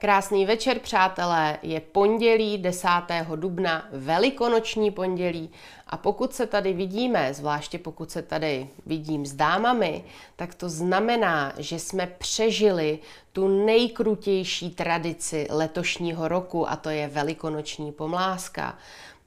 Krásný večer, přátelé. Je pondělí 10. dubna, velikonoční pondělí. A pokud se tady vidíme, zvláště pokud se tady vidím s dámami, tak to znamená, že jsme přežili tu nejkrutější tradici letošního roku, a to je velikonoční pomláska.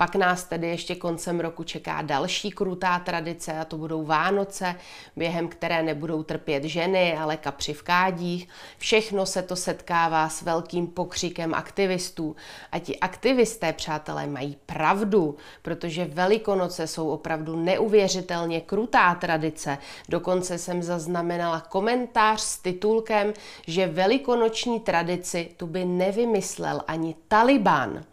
Pak nás tedy ještě koncem roku čeká další krutá tradice a to budou Vánoce, během které nebudou trpět ženy, ale kapři v kádích. Všechno se to setkává s velkým pokřikem aktivistů. A ti aktivisté, přátelé, mají pravdu, protože Velikonoce jsou opravdu neuvěřitelně krutá tradice. Dokonce jsem zaznamenala komentář s titulkem, že velikonoční tradici tu by nevymyslel ani Taliban.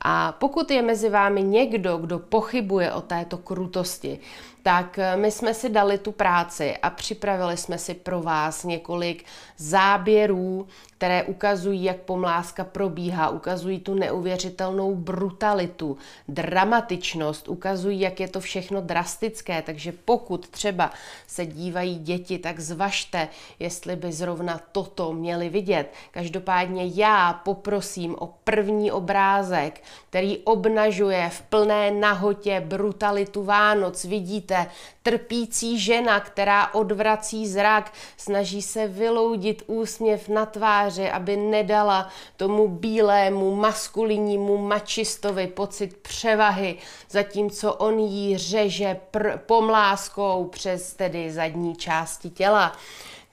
A pokud je mezi vámi někdo, kdo pochybuje o této krutosti, tak eh, my jsme si dali tu práci a připravili jsme si pro vás několik záběrů které ukazují, jak pomláska probíhá, ukazují tu neuvěřitelnou brutalitu, dramatičnost, ukazují, jak je to všechno drastické. Takže pokud třeba se dívají děti, tak zvažte, jestli by zrovna toto měli vidět. Každopádně já poprosím o první obrázek, který obnažuje v plné nahotě brutalitu Vánoc. Vidíte, trpící žena, která odvrací zrak, snaží se vyloudit úsměv na tváři, mužaři, aby nedala tomu bílému, maskulinnímu mačistovi pocit převahy, zatímco on jí řeže pr- pomláskou přes tedy zadní části těla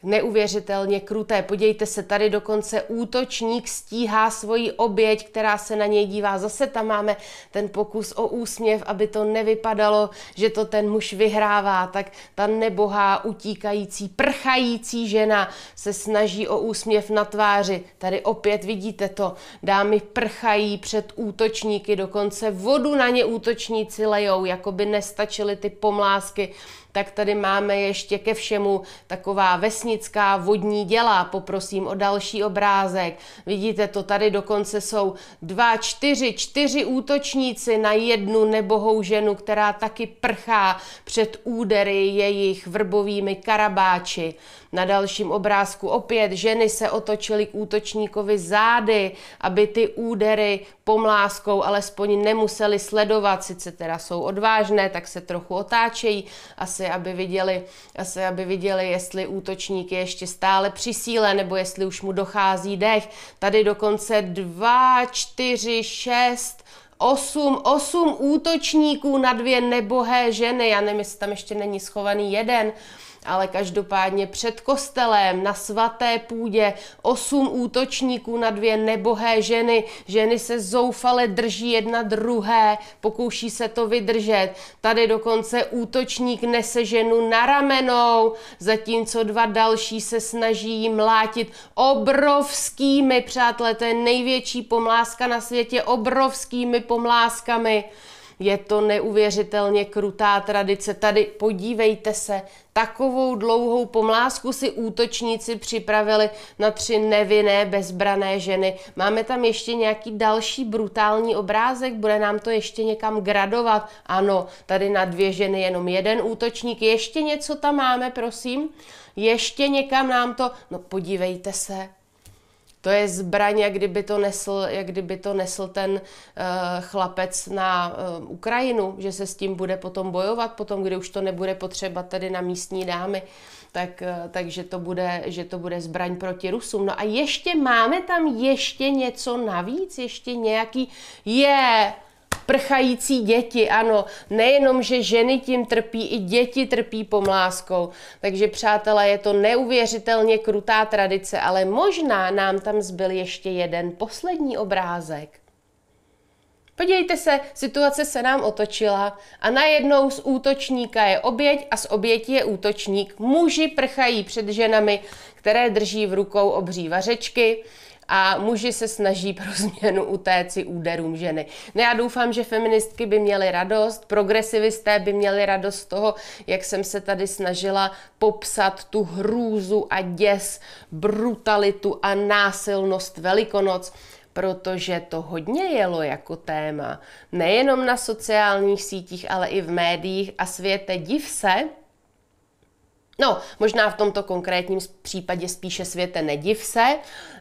neuvěřitelně kruté. Podívejte se, tady dokonce útočník stíhá svoji oběť, která se na něj dívá. Zase tam máme ten pokus o úsměv, aby to nevypadalo, že to ten muž vyhrává. Tak ta nebohá, utíkající, prchající žena se snaží o úsměv na tváři. Tady opět vidíte to. Dámy prchají před útočníky, dokonce vodu na ně útočníci lejou, jako by nestačily ty pomlásky tak tady máme ještě ke všemu taková vesnická vodní děla. Poprosím o další obrázek. Vidíte to, tady dokonce jsou dva, čtyři, čtyři útočníci na jednu nebohou ženu, která taky prchá před údery jejich vrbovými karabáči. Na dalším obrázku opět ženy se otočily k útočníkovi zády, aby ty údery pomláskou alespoň nemuseli sledovat. Sice teda jsou odvážné, tak se trochu otáčejí, asi aby viděli, asi aby viděli jestli útočník je ještě stále při síle, nebo jestli už mu dochází dech. Tady dokonce dva, čtyři, šest, osm, osm útočníků na dvě nebohé ženy. Já nevím, jestli tam ještě není schovaný jeden ale každopádně před kostelem, na svaté půdě, osm útočníků na dvě nebohé ženy. Ženy se zoufale drží jedna druhé, pokouší se to vydržet. Tady dokonce útočník nese ženu na ramenou, zatímco dva další se snaží mlátit obrovskými, přátelé, to je největší pomláska na světě, obrovskými pomláskami. Je to neuvěřitelně krutá tradice. Tady podívejte se, takovou dlouhou pomlásku si útočníci připravili na tři nevinné bezbrané ženy. Máme tam ještě nějaký další brutální obrázek, bude nám to ještě někam gradovat. Ano, tady na dvě ženy jenom jeden útočník. Ještě něco tam máme, prosím? Ještě někam nám to... No podívejte se, to je zbraň, jak kdyby to nesl, jak kdyby to nesl ten uh, chlapec na uh, Ukrajinu, že se s tím bude potom bojovat, potom, kdy už to nebude potřeba tady na místní dámy, tak, uh, takže to bude, že to bude zbraň proti Rusům. No a ještě máme tam ještě něco navíc, ještě nějaký je prchající děti, ano, nejenom, že ženy tím trpí, i děti trpí pomláskou. Takže přátelé, je to neuvěřitelně krutá tradice, ale možná nám tam zbyl ještě jeden poslední obrázek. Podívejte se, situace se nám otočila a najednou z útočníka je oběť a z oběti je útočník. Muži prchají před ženami, které drží v rukou obří vařečky a muži se snaží pro změnu utéci úderům ženy. No já doufám, že feministky by měly radost, progresivisté by měly radost z toho, jak jsem se tady snažila popsat tu hrůzu a děs, brutalitu a násilnost Velikonoc protože to hodně jelo jako téma. Nejenom na sociálních sítích, ale i v médiích a světe div se, No, možná v tomto konkrétním případě spíše světe nediv se.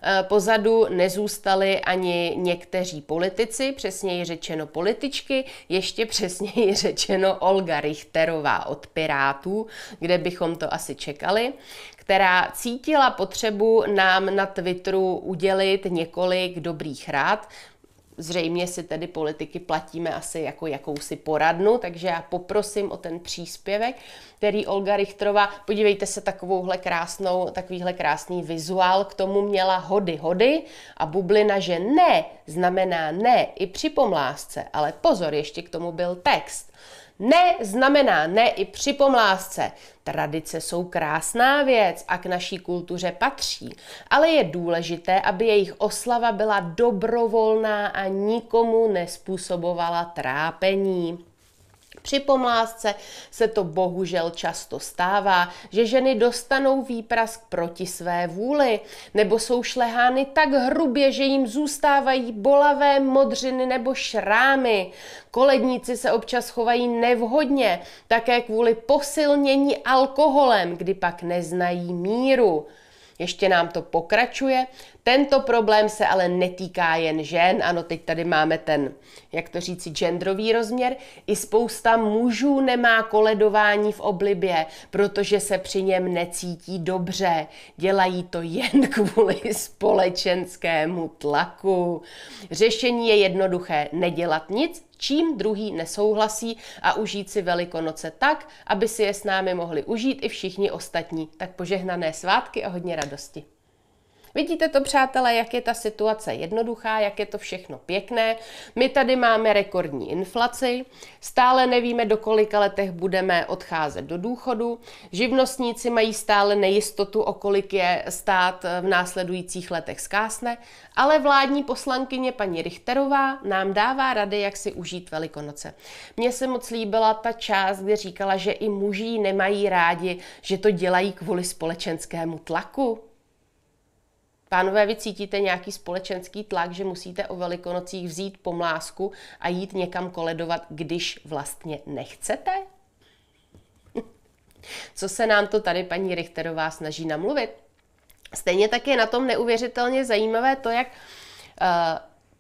Eh, pozadu nezůstali ani někteří politici, přesněji řečeno političky, ještě přesněji řečeno Olga Richterová od Pirátů, kde bychom to asi čekali, která cítila potřebu nám na Twitteru udělit několik dobrých rád, zřejmě si tedy politiky platíme asi jako jakousi poradnu, takže já poprosím o ten příspěvek, který Olga Richtrova, podívejte se takovouhle krásnou, takovýhle krásný vizuál, k tomu měla hody, hody a bublina, že ne, znamená ne i při pomlásce, ale pozor, ještě k tomu byl text. Ne znamená ne i při pomlásce. Tradice jsou krásná věc a k naší kultuře patří, ale je důležité, aby jejich oslava byla dobrovolná a nikomu nespůsobovala trápení. Při pomlásce se to bohužel často stává, že ženy dostanou výprask proti své vůli, nebo jsou šlehány tak hrubě, že jim zůstávají bolavé modřiny nebo šrámy. Koledníci se občas chovají nevhodně, také kvůli posilnění alkoholem, kdy pak neznají míru. Ještě nám to pokračuje, tento problém se ale netýká jen žen, ano, teď tady máme ten, jak to říci, genderový rozměr. I spousta mužů nemá koledování v oblibě, protože se při něm necítí dobře. Dělají to jen kvůli společenskému tlaku. Řešení je jednoduché, nedělat nic, čím druhý nesouhlasí a užít si Velikonoce tak, aby si je s námi mohli užít i všichni ostatní. Tak požehnané svátky a hodně radosti. Vidíte to, přátelé, jak je ta situace jednoduchá, jak je to všechno pěkné. My tady máme rekordní inflaci, stále nevíme, do kolika letech budeme odcházet do důchodu, živnostníci mají stále nejistotu, o kolik je stát v následujících letech zkásne, ale vládní poslankyně paní Richterová nám dává rady, jak si užít Velikonoce. Mně se moc líbila ta část, kde říkala, že i muži nemají rádi, že to dělají kvůli společenskému tlaku. Pánové, vy cítíte nějaký společenský tlak, že musíte o velikonocích vzít pomlásku a jít někam koledovat, když vlastně nechcete? Co se nám to tady paní Richterová snaží namluvit? Stejně tak je na tom neuvěřitelně zajímavé to, jak uh,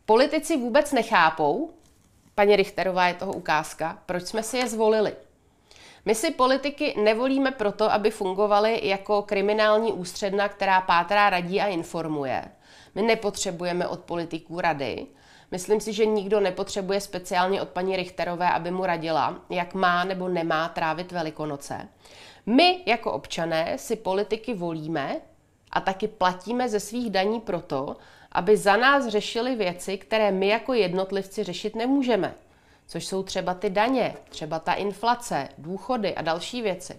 politici vůbec nechápou, paní Richterová je toho ukázka, proč jsme si je zvolili. My si politiky nevolíme proto, aby fungovaly jako kriminální ústředna, která pátrá, radí a informuje. My nepotřebujeme od politiků rady. Myslím si, že nikdo nepotřebuje speciálně od paní Richterové, aby mu radila, jak má nebo nemá trávit Velikonoce. My jako občané si politiky volíme a taky platíme ze svých daní proto, aby za nás řešili věci, které my jako jednotlivci řešit nemůžeme což jsou třeba ty daně, třeba ta inflace, důchody a další věci.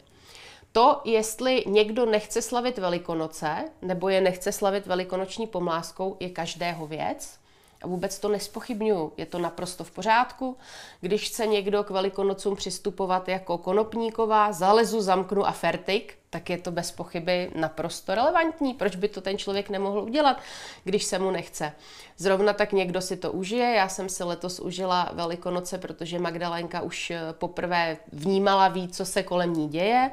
To, jestli někdo nechce slavit Velikonoce nebo je nechce slavit velikonoční pomláskou, je každého věc. Vůbec to nespochybnuju, je to naprosto v pořádku. Když chce někdo k velikonocům přistupovat jako konopníková, zalezu, zamknu a fertik, tak je to bez pochyby naprosto relevantní. Proč by to ten člověk nemohl udělat, když se mu nechce? Zrovna tak někdo si to užije. Já jsem si letos užila Velikonoce, protože Magdalenka už eh, poprvé vnímala, ví, co se kolem ní děje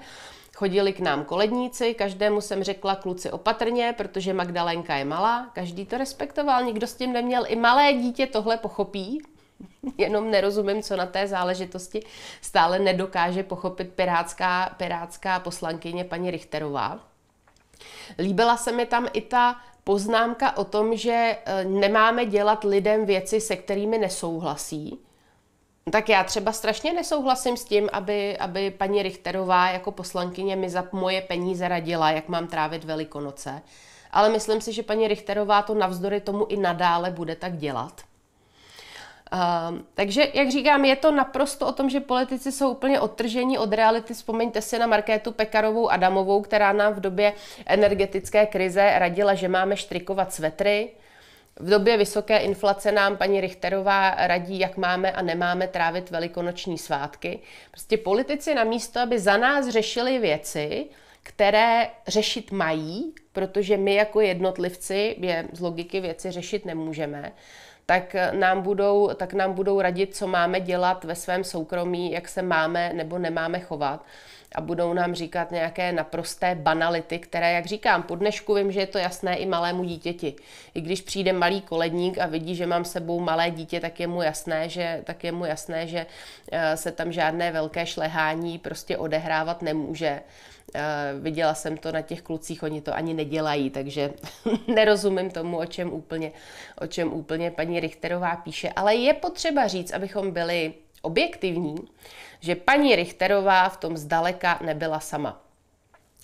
Chodili k nám koledníci, každému jsem řekla kluci opatrně, protože Magdalenka je malá, každý to respektoval, nikdo s tím neměl. I malé dítě tohle pochopí, jenom nerozumím, co na té záležitosti stále nedokáže pochopit pirátská, pirátská poslankyně paní Richterová. Líbila se mi tam i ta poznámka o tom, že eh, nemáme dělat lidem věci, se kterými nesouhlasí, No tak já třeba strašně nesouhlasím s tím, aby, aby paní Richterová jako poslankyně mi za moje peníze radila, jak mám trávit Velikonoce. Ale myslím si, že paní Richterová to navzdory tomu i nadále bude tak dělat. Uh, takže, jak říkám, je to naprosto o tom, že politici jsou úplně odtrženi od reality. Vzpomeňte si na Markétu Pekarovou Adamovou, která nám v době energetické krize radila, že máme štrikovat svetry. V době vysoké inflace nám paní Richterová radí, jak máme a nemáme trávit velikonoční svátky. Prostě politici na místo, aby za nás řešili věci, které řešit mají, protože my jako jednotlivci je z logiky věci řešit nemůžeme, tak nám, budou, tak nám budou radit, co máme dělat ve svém soukromí, jak se máme nebo nemáme chovat a budou nám říkat nějaké naprosté banality, které, jak říkám, po dnešku vím, že je to jasné i malému dítěti. I když přijde malý koledník a vidí, že mám sebou malé dítě, tak je mu jasné, že, tak je mu jasné, že eh, se tam žádné velké šlehání prostě odehrávat nemůže. Eh, viděla jsem to na těch klucích, oni to ani nedělají, takže nerozumím tomu, o čem úplně, o čem úplně paní Richterová píše. Ale je potřeba říct, abychom byli objektivní, že paní Richterová v tom zdaleka nebyla sama.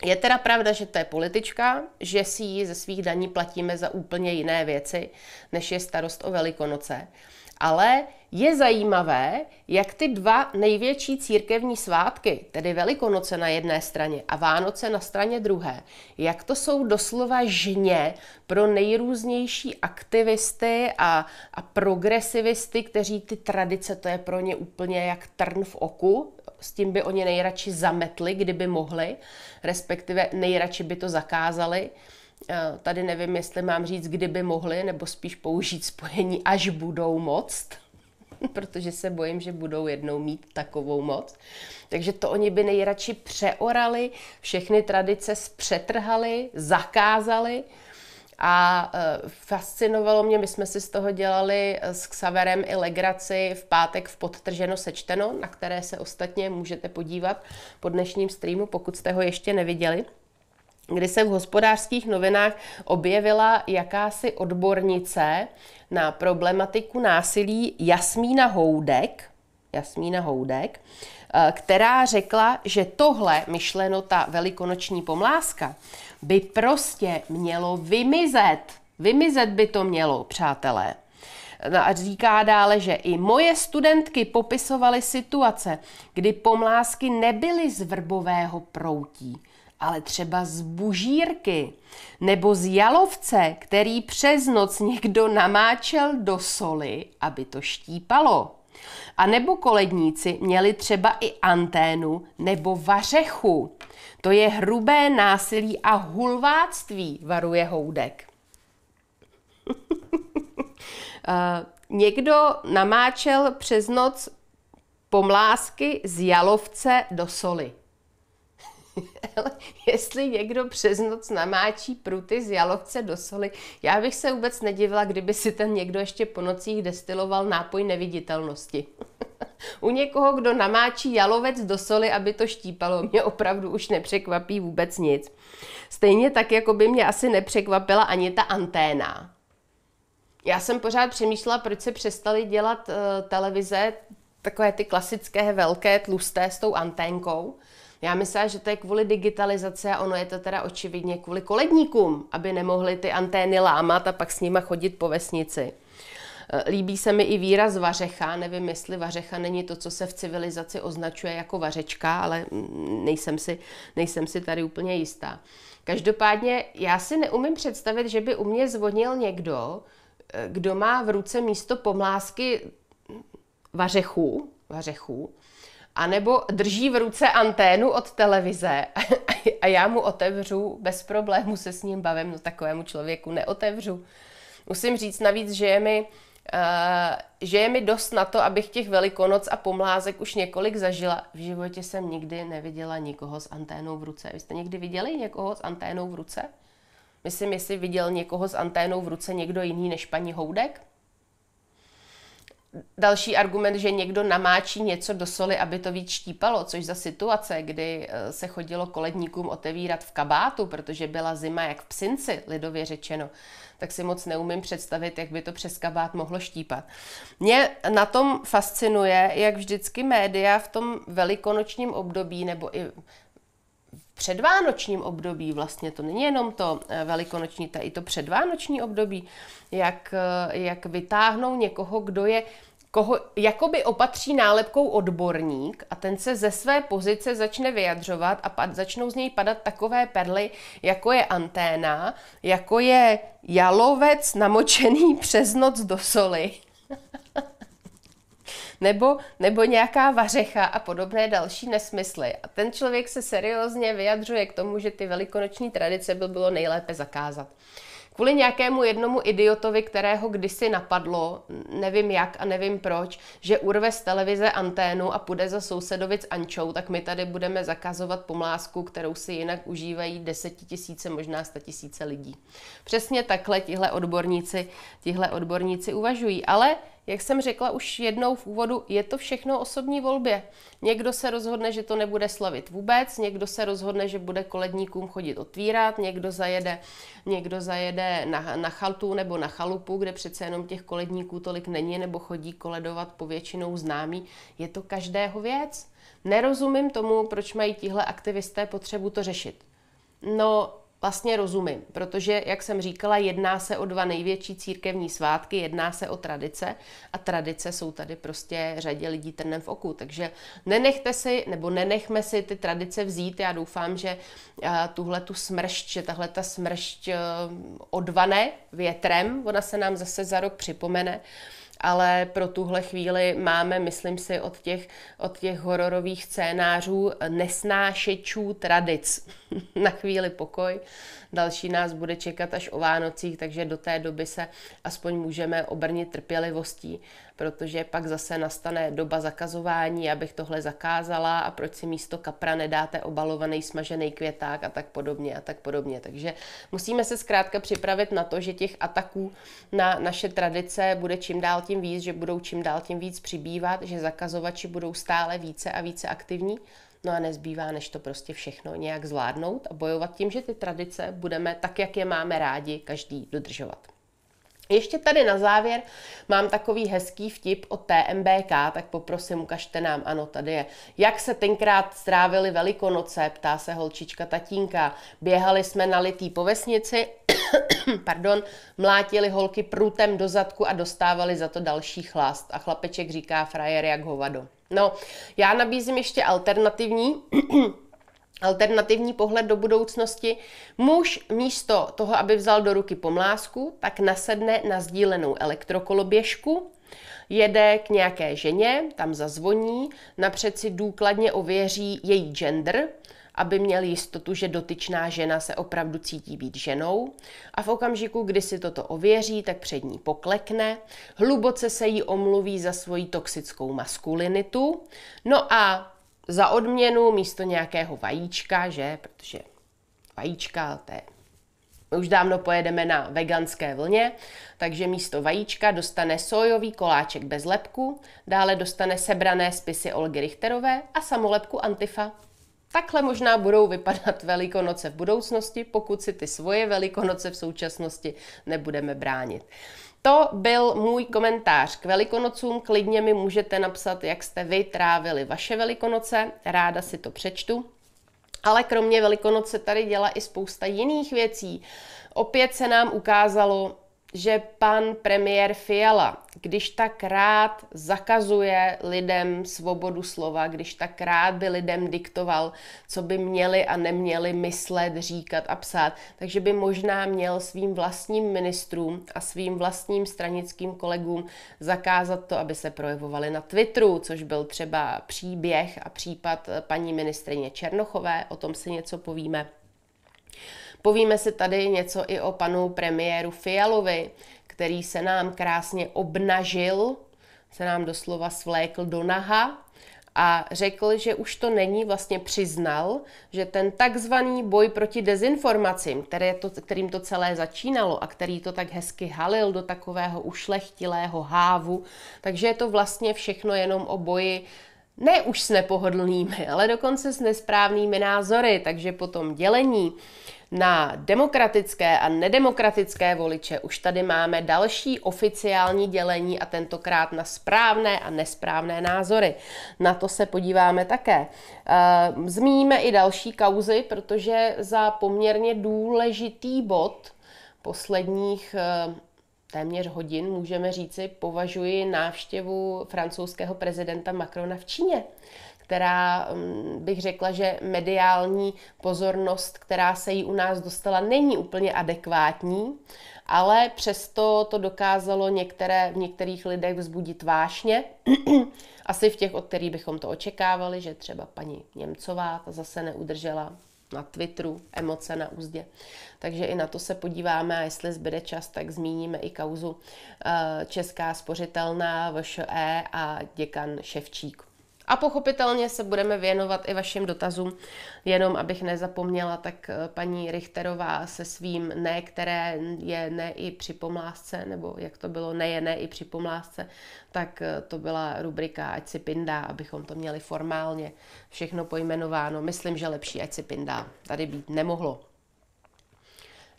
Je teda pravda, že to je politička, že si ji ze svých daní platíme za úplně jiné věci, než je starost o Velikonoce, ale je zajímavé, jak ty dva největší církevní svátky, tedy Velikonoce na jedné straně a Vánoce na straně druhé, jak to jsou doslova žně pro nejrůznější aktivisty a, a progresivisty, kteří ty tradice, to je pro ně úplně jak trn v oku, s tím by oni nejradši zametli, kdyby mohli, respektive nejradši by to zakázali. Eh, tady nevím, jestli mám říct, kdyby mohli, nebo spíš použít spojení, až budou moct protože se bojím, že budou jednou mít takovou moc. Takže to oni by nejradši přeorali, všechny tradice zpřetrhali, zakázali. A e, fascinovalo mě, my jsme si z toho dělali e, s Xaverem i Legraci v pátek v Podtrženo sečteno, na které se ostatně můžete podívat po dnešním streamu, pokud jste ho ještě neviděli kdy se v hospodářských novinách objevila jakási odbornice na problematiku násilí Jasmína Houdek, Jasmína Houdek, eh, která řekla, že tohle, myšleno ta velikonoční pomláska, by prostě mělo vymizet. Vymizet by to mělo, přátelé. No a říká dále, že i moje studentky popisovaly situace, kdy pomlásky nebyly z vrbového proutí, ale třeba z bužírky nebo z jalovce, který přes noc někdo namáčel do soli, aby to štípalo. A nebo koledníci měli třeba i anténu nebo vařechu. To je hrubé násilí a hulváctví, varuje Houdek. Eh, někdo namáčel přes noc pomlásky z jalovce do soli. Hele, jestli někdo přes noc namáčí pruty z jalovce do soli, já bych se vůbec nedivila, kdyby si ten někdo ještě po nocích destiloval nápoj neviditelnosti. U někoho, kdo namáčí jalovec do soli, aby to štípalo, mě opravdu už nepřekvapí vůbec nic. Stejně tak, jako by mě asi nepřekvapila ani ta anténa. Já jsem pořád přemýšlela, proč se přestali dělat uh, televize, takové ty klasické velké tlusté s tou anténkou. Já myslím, že to je kvůli digitalizaci a ono je to teda očividně kvůli koledníkům, aby nemohli ty antény lámat a pak s nima chodit po vesnici. Eh, líbí se mi i výraz vařecha, nevím, jestli vařecha není to, co se v civilizaci označuje jako vařečka, ale nejsem si, nejsem si tady úplně jistá. Každopádně já si neumím představit, že by u mě zvonil někdo, eh, kdo má v ruce místo pomlásky vařechů, vařechů anebo drží v ruce anténu od televize a já mu otevřu, bez problému se s ním bavím, no takovému člověku neotevřu. Musím říct navíc, že je mi, uh, že je mi dost na to, abych těch velikonoc a pomlázek už několik zažila. V životě jsem nikdy neviděla nikoho s anténou v ruce. Vy jste někdy viděli někoho s anténou v ruce? Myslím, jestli viděl někoho s anténou v ruce někdo jiný než paní Houdek? Další argument, že někdo namáčí něco do soli, aby to víc štípalo, což za situace, kdy eh, se chodilo koledníkům otevírat v kabátu, protože byla zima jak v psinci, lidově řečeno, tak si moc neumím představit, jak by to přes kabát mohlo štípat. Mě na tom fascinuje, jak vždycky média v tom velikonočním období nebo i předvánočním období, vlastně to není jenom to eh, velikonoční, to i to předvánoční období, jak, eh, jak vytáhnou někoho, kdo je koho jakoby opatří nálepkou odborník a ten se ze své pozice začne vyjadřovat a pad, začnou z něj padat takové perly, jako je anténa, jako je jalovec namočený přes noc do soli nebo, nebo nějaká vařecha a podobné další nesmysly. A ten člověk se seriózně vyjadřuje k tomu, že ty velikonoční tradice by bylo nejlépe zakázat kvůli nějakému jednomu idiotovi, kterého kdysi napadlo, nevím jak a nevím proč, že urve z televize anténu a půjde za sousedovic Ančou, tak my tady budeme zakazovat pomlásku, kterou si jinak užívají desetitisíce, možná statisíce lidí. Přesně takhle tihle odborníci, tihle odborníci uvažují, ale jak jsem řekla už jednou v úvodu, je to všechno osobní volbě. Někdo se rozhodne, že to nebude slavit vůbec, někdo se rozhodne, že bude koledníkům chodit otvírat, někdo zajede, někdo zajede na, na chaltu nebo na chalupu, kde přece jenom těch koledníků tolik není, nebo chodí koledovat povětšinou známí. Je to každého věc. Nerozumím tomu, proč mají tihle aktivisté potřebu to řešit. No, vlastně rozumím, protože, jak jsem říkala, jedná se o dva největší církevní svátky, jedná se o tradice a tradice jsou tady prostě řadě lidí trnem v oku, takže nenechte si, nebo nenechme si ty tradice vzít, já doufám, že eh, tuhle tu smršť, že tahle ta smršť eh, odvane větrem, ona se nám zase za rok připomene, ale pro tuhle chvíli máme, myslím si, od těch, od těch hororových scénářů nesnášečů tradic na chvíli pokoj. Další nás bude čekat až o Vánocích, takže do té doby se aspoň můžeme obrnit trpělivostí protože pak zase nastane doba zakazování, abych tohle zakázala a proč si místo kapra nedáte obalovaný smažený květák a tak podobně a tak podobně. Takže musíme se zkrátka připravit na to, že těch ataků na naše tradice bude čím dál tím víc, že budou čím dál tím víc přibývat, že zakazovači budou stále více a více aktivní. No a nezbývá, než to prostě všechno nějak zvládnout a bojovat tím, že ty tradice budeme tak, jak je máme rádi, každý dodržovat. Ještě tady na závěr mám takový hezký vtip o TMBK, tak poprosím, ukažte nám, ano, tady je. Jak se tenkrát strávili velikonoce, ptá se holčička tatínka. Běhali jsme na litý po vesnici, pardon, mlátili holky prutem do zadku a dostávali za to další chlast. A chlapeček říká frajer jak hovado. No, já nabízím ještě alternativní alternativní pohled do budoucnosti. Muž místo toho, aby vzal do ruky pomlásku, tak nasedne na sdílenou elektrokoloběžku, jede k nějaké ženě, tam zazvoní, napřed si důkladně ověří její gender, aby měl jistotu, že dotyčná žena se opravdu cítí být ženou. A v okamžiku, kdy si toto ověří, tak před ní poklekne, hluboce se jí omluví za svoji toxickou maskulinitu. No a za odměnu místo nějakého vajíčka, že? Protože vajíčka, to je my už dávno pojedeme na veganské vlně, takže místo vajíčka dostane sojový koláček bez lepku, dále dostane sebrané spisy Olgy Richterové a samolepku Antifa. Takhle možná budou vypadat Velikonoce v budoucnosti, pokud si ty svoje Velikonoce v současnosti nebudeme bránit. To byl můj komentář k Velikonocům. Klidně mi můžete napsat, jak jste vy trávili vaše Velikonoce. Ráda si to přečtu. Ale kromě Velikonoce tady dělá i spousta jiných věcí. Opět se nám ukázalo, že pan premiér Fiala, když tak rád zakazuje lidem svobodu slova, když tak rád by lidem diktoval, co by měli a neměli myslet, říkat a psát, takže by možná měl svým vlastním ministrům a svým vlastním stranickým kolegům zakázat to, aby se projevovali na Twitteru, což byl třeba příběh a případ paní ministrině Černochové, o tom si něco povíme. Povíme si tady něco i o panu premiéru Fialovi, který se nám krásně obnažil, se nám doslova svlékl do naha a řekl, že už to není, vlastně přiznal, že ten takzvaný boj proti dezinformacím, které to, kterým to celé začínalo a který to tak hezky halil do takového ušlechtilého hávu, takže je to vlastně všechno jenom o boji ne už s nepohodlnými, ale dokonce s nesprávnými názory, takže potom dělení. Na demokratické a nedemokratické voliče už tady máme další oficiální dělení a tentokrát na správné a nesprávné názory. Na to se podíváme také. Eh, zmíníme i další kauzy, protože za poměrně důležitý bod posledních eh, téměř hodin, můžeme říci, považuji návštěvu francouzského prezidenta Macrona v Číně která mm, bych řekla, že mediální pozornost, která se jí u nás dostala, není úplně adekvátní, ale přesto to dokázalo některé, v některých lidech vzbudit vášně. Asi v těch, od kterých bychom to očekávali, že třeba paní Němcová ta zase neudržela na Twitteru emoce na úzdě. Takže i na to se podíváme a jestli zbyde čas, tak zmíníme i kauzu eh, Česká spořitelná, VŠE a děkan Ševčík. A pochopitelně se budeme věnovat i vašim dotazům, jenom abych nezapomněla, tak eh, paní Richterová se svým ne, které je ne i při pomlásce, nebo jak to bylo, ne je ne i při pomlásce, tak eh, to byla rubrika Ať si pindá, abychom to měli formálně všechno pojmenováno. Myslím, že lepší Ať si pindá tady být nemohlo.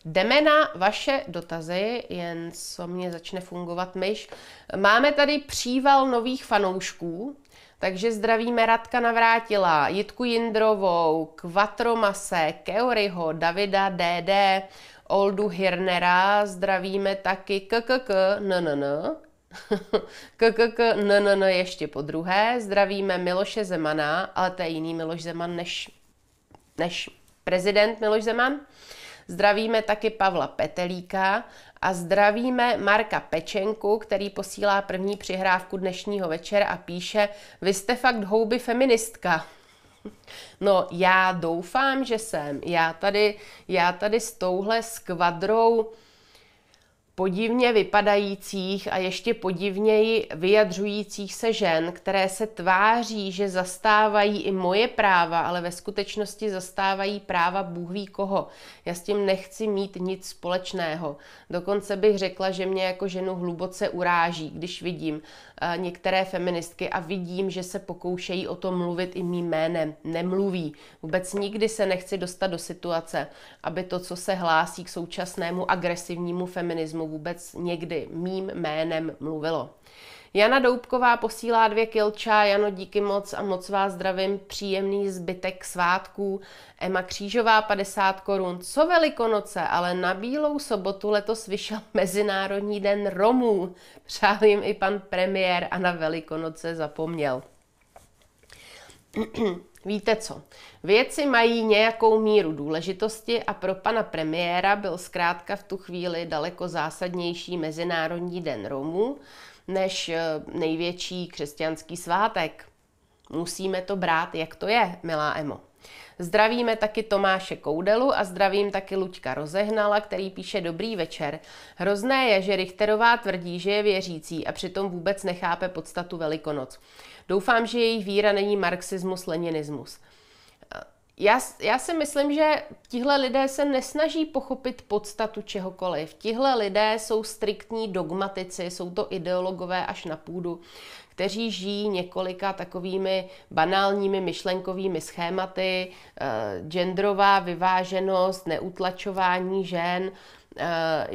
Jdeme na vaše dotazy, jen co mě začne fungovat myš. Máme tady příval nových fanoušků, takže zdravíme Radka Navrátila, Jitku Jindrovou, Kvatromase, Keoryho, Davida DD, Oldu Hirnera, zdravíme taky KKK, NNN, KKK, NNN ještě po druhé, zdravíme Miloše Zemana, ale to je jiný Miloš Zeman než, než prezident Miloš Zeman. Zdravíme taky Pavla Petelíka a zdravíme Marka Pečenku, který posílá první přihrávku dnešního večera a píše, vy jste fakt houby feministka. No, já doufám, že jsem. Já tady, já tady s touhle skvadrou podivně vypadajících a ještě podivněji vyjadřujících se žen, které se tváří, že zastávají i moje práva, ale ve skutečnosti zastávají práva Bůh ví koho. Já s tím nechci mít nic společného. Dokonce bych řekla, že mě jako ženu hluboce uráží, když vidím, Eh, některé feministky a vidím, že se pokoušejí o tom mluvit i mým jménem. Nemluví. Vůbec nikdy se nechci dostat do situace, aby to, co se hlásí k současnému agresivnímu feminismu, vůbec někdy mým jménem mluvilo. Jana Doubková posílá dvě kilča. Jano, díky moc a moc vás zdravím. Příjemný zbytek svátků. Ema Křížová 50 korun. Co velikonoce, ale na Bílou sobotu letos vyšel Mezinárodní den Romů. Přál jim i pan premiér a na velikonoce zapomněl. Víte co? Věci mají nějakou míru důležitosti a pro pana premiéra byl zkrátka v tu chvíli daleko zásadnější Mezinárodní den Romů, než eh, největší křesťanský svátek. Musíme to brát, jak to je, milá Emo. Zdravíme taky Tomáše Koudelu a zdravím taky Luďka Rozehnala, který píše Dobrý večer. Hrozné je, že Richterová tvrdí, že je věřící a přitom vůbec nechápe podstatu Velikonoc. Doufám, že její víra není marxismus-leninismus. Já, já si myslím, že tihle lidé se nesnaží pochopit podstatu čehokoliv. Tihle lidé jsou striktní dogmatici, jsou to ideologové až na půdu, kteří žijí několika takovými banálními myšlenkovými schématy, eh, genderová vyváženost, neutlačování žen, eh,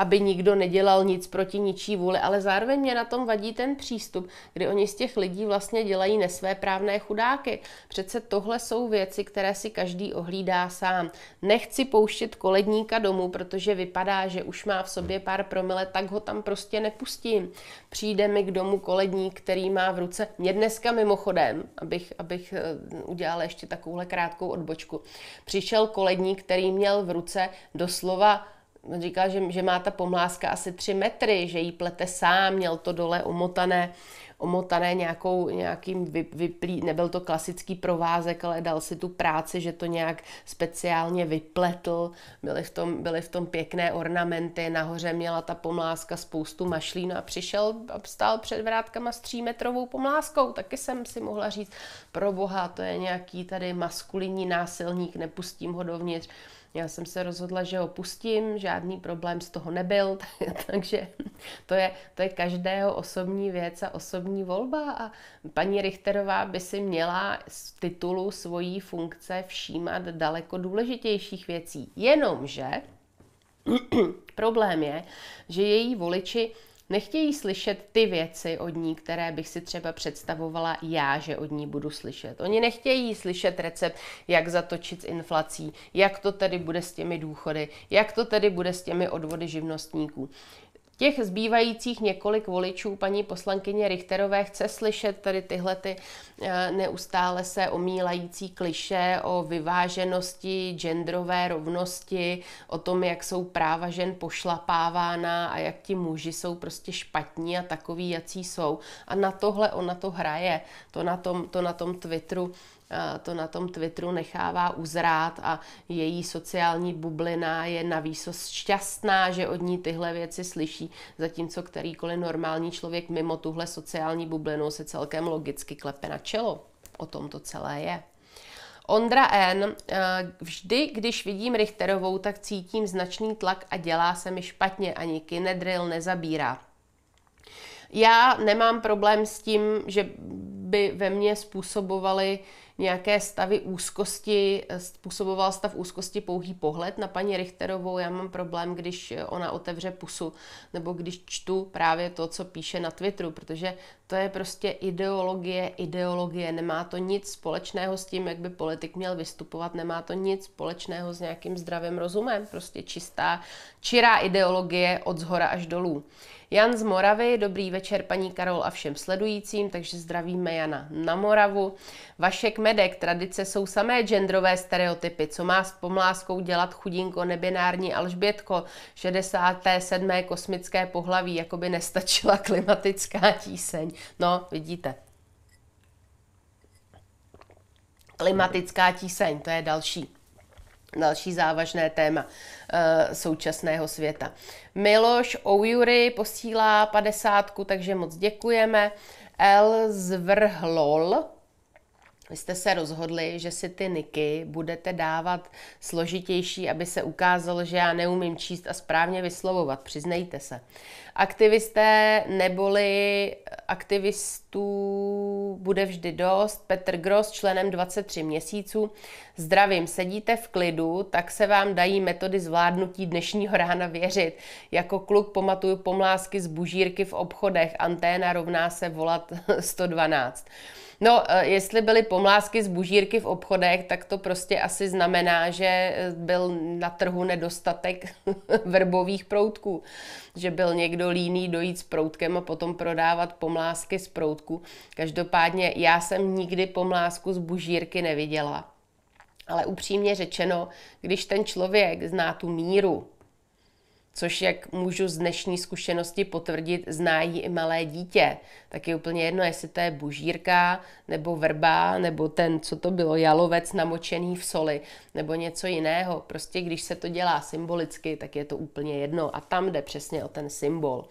aby nikdo nedělal nic proti ničí vůli, ale zároveň mě na tom vadí ten přístup, kdy oni z těch lidí vlastně dělají nesvéprávné chudáky. Přece tohle jsou věci, které si každý ohlídá sám. Nechci pouštět koledníka domů, protože vypadá, že už má v sobě pár promile, tak ho tam prostě nepustím. Přijde mi k domu koledník, který má v ruce, mě dneska mimochodem, abych, abych eh, udělala ještě takovouhle krátkou odbočku, přišel koledník, který měl v ruce doslova říkal, že, že má ta pomláska asi 3 metry, že jí plete sám, měl to dole umotané, omotané nějakou, nějakým vy, vyplý, nebyl to klasický provázek, ale dal si tu práci, že to nějak speciálně vypletl, byly v tom, byly v tom pěkné ornamenty, nahoře měla ta pomláska spoustu mašlín a přišel a stál před vrátkama s třímetrovou pomláskou. taky jsem si mohla říct, pro boha, to je nějaký tady maskulinní násilník, nepustím ho dovnitř já jsem se rozhodla, že ho pustím, žádný problém z toho nebyl, takže to je, to je každého osobní věc a osobní volba a paní Richterová by si měla z titulu svojí funkce všímat daleko důležitějších věcí. Jenomže problém je, že její voliči Nechtějí slyšet ty věci od ní, které bych si třeba představovala já, že od ní budu slyšet. Oni nechtějí slyšet recept, jak zatočit s inflací, jak to tedy bude s těmi důchody, jak to tedy bude s těmi odvody živnostníků. Těch zbývajících několik voličů paní poslankyně Richterové chce slyšet tady tyhle ty eh, neustále se omílající kliše o vyváženosti, genderové rovnosti, o tom, jak jsou práva žen pošlapávána a jak ti muži jsou prostě špatní a takový, jací jsou. A na tohle ona to hraje. To na tom, to na tom Twitteru Eh, to na tom Twitteru nechává uzrát a její sociální bublina je na šťastná, že od ní tyhle věci slyší, zatímco kterýkoliv normální člověk mimo tuhle sociální bublinu se celkem logicky klepe na čelo. O tom to celé je. Ondra N. Eh, vždy, když vidím Richterovou, tak cítím značný tlak a dělá se mi špatně, ani kinedril nezabírá. Já nemám problém s tím, že by ve mně způsobovali uh, nějaké stavy úzkosti, eh, způsoboval stav úzkosti pouhý pohled na paní Richterovou. Já mám problém, když eh, ona otevře pusu nebo když čtu právě to, co píše na Twitteru, protože to je prostě ideologie, ideologie. Nemá to nic společného s tím, jak by politik měl vystupovat, nemá to nic společného s nějakým zdravým rozumem. Prostě čistá, čirá ideologie od zhora až dolů. Jan z Moravy, dobrý večer paní Karol a všem sledujícím, takže zdravíme Jana na Moravu. Vašek Medek, tradice jsou samé genderové stereotypy, co má s pomláskou dělat chudinko, nebinární Alžbětko, 67. kosmické pohlaví, jako by nestačila klimatická tíseň. No, vidíte, klimatická tíseň, to je další Další závažné téma uh, současného světa. Miloš Oujury posílá padesátku, takže moc děkujeme. El Zvrhlol, vy jste se rozhodli, že si ty niky budete dávat složitější, aby se ukázalo, že já neumím číst a správně vyslovovat. Přiznejte se. Aktivisté neboli aktivistů bude vždy dost. Petr Gross, členem 23 měsíců. Zdravím, sedíte v klidu, tak se vám dají metody zvládnutí dnešního rána věřit. Jako kluk pamatuju pomlásky z bužírky v obchodech, anténa rovná se volat 112. No, eh, jestli byly pomlásky z bužírky v obchodech, tak to prostě asi znamená, že eh, byl na trhu nedostatek verbových proutků. Že byl někdo líný dojít s proutkem a potom prodávat pomlásky z proutku. Každopádně já jsem nikdy pomlásku z bužírky neviděla. Ale upřímně řečeno, když ten člověk zná tu míru, což jak můžu z dnešní zkušenosti potvrdit, zná i malé dítě. Tak je úplně jedno, jestli to je bužírka, nebo vrba, nebo ten, co to bylo, jalovec namočený v soli, nebo něco jiného. Prostě když se to dělá symbolicky, tak je to úplně jedno a tam jde přesně o ten symbol.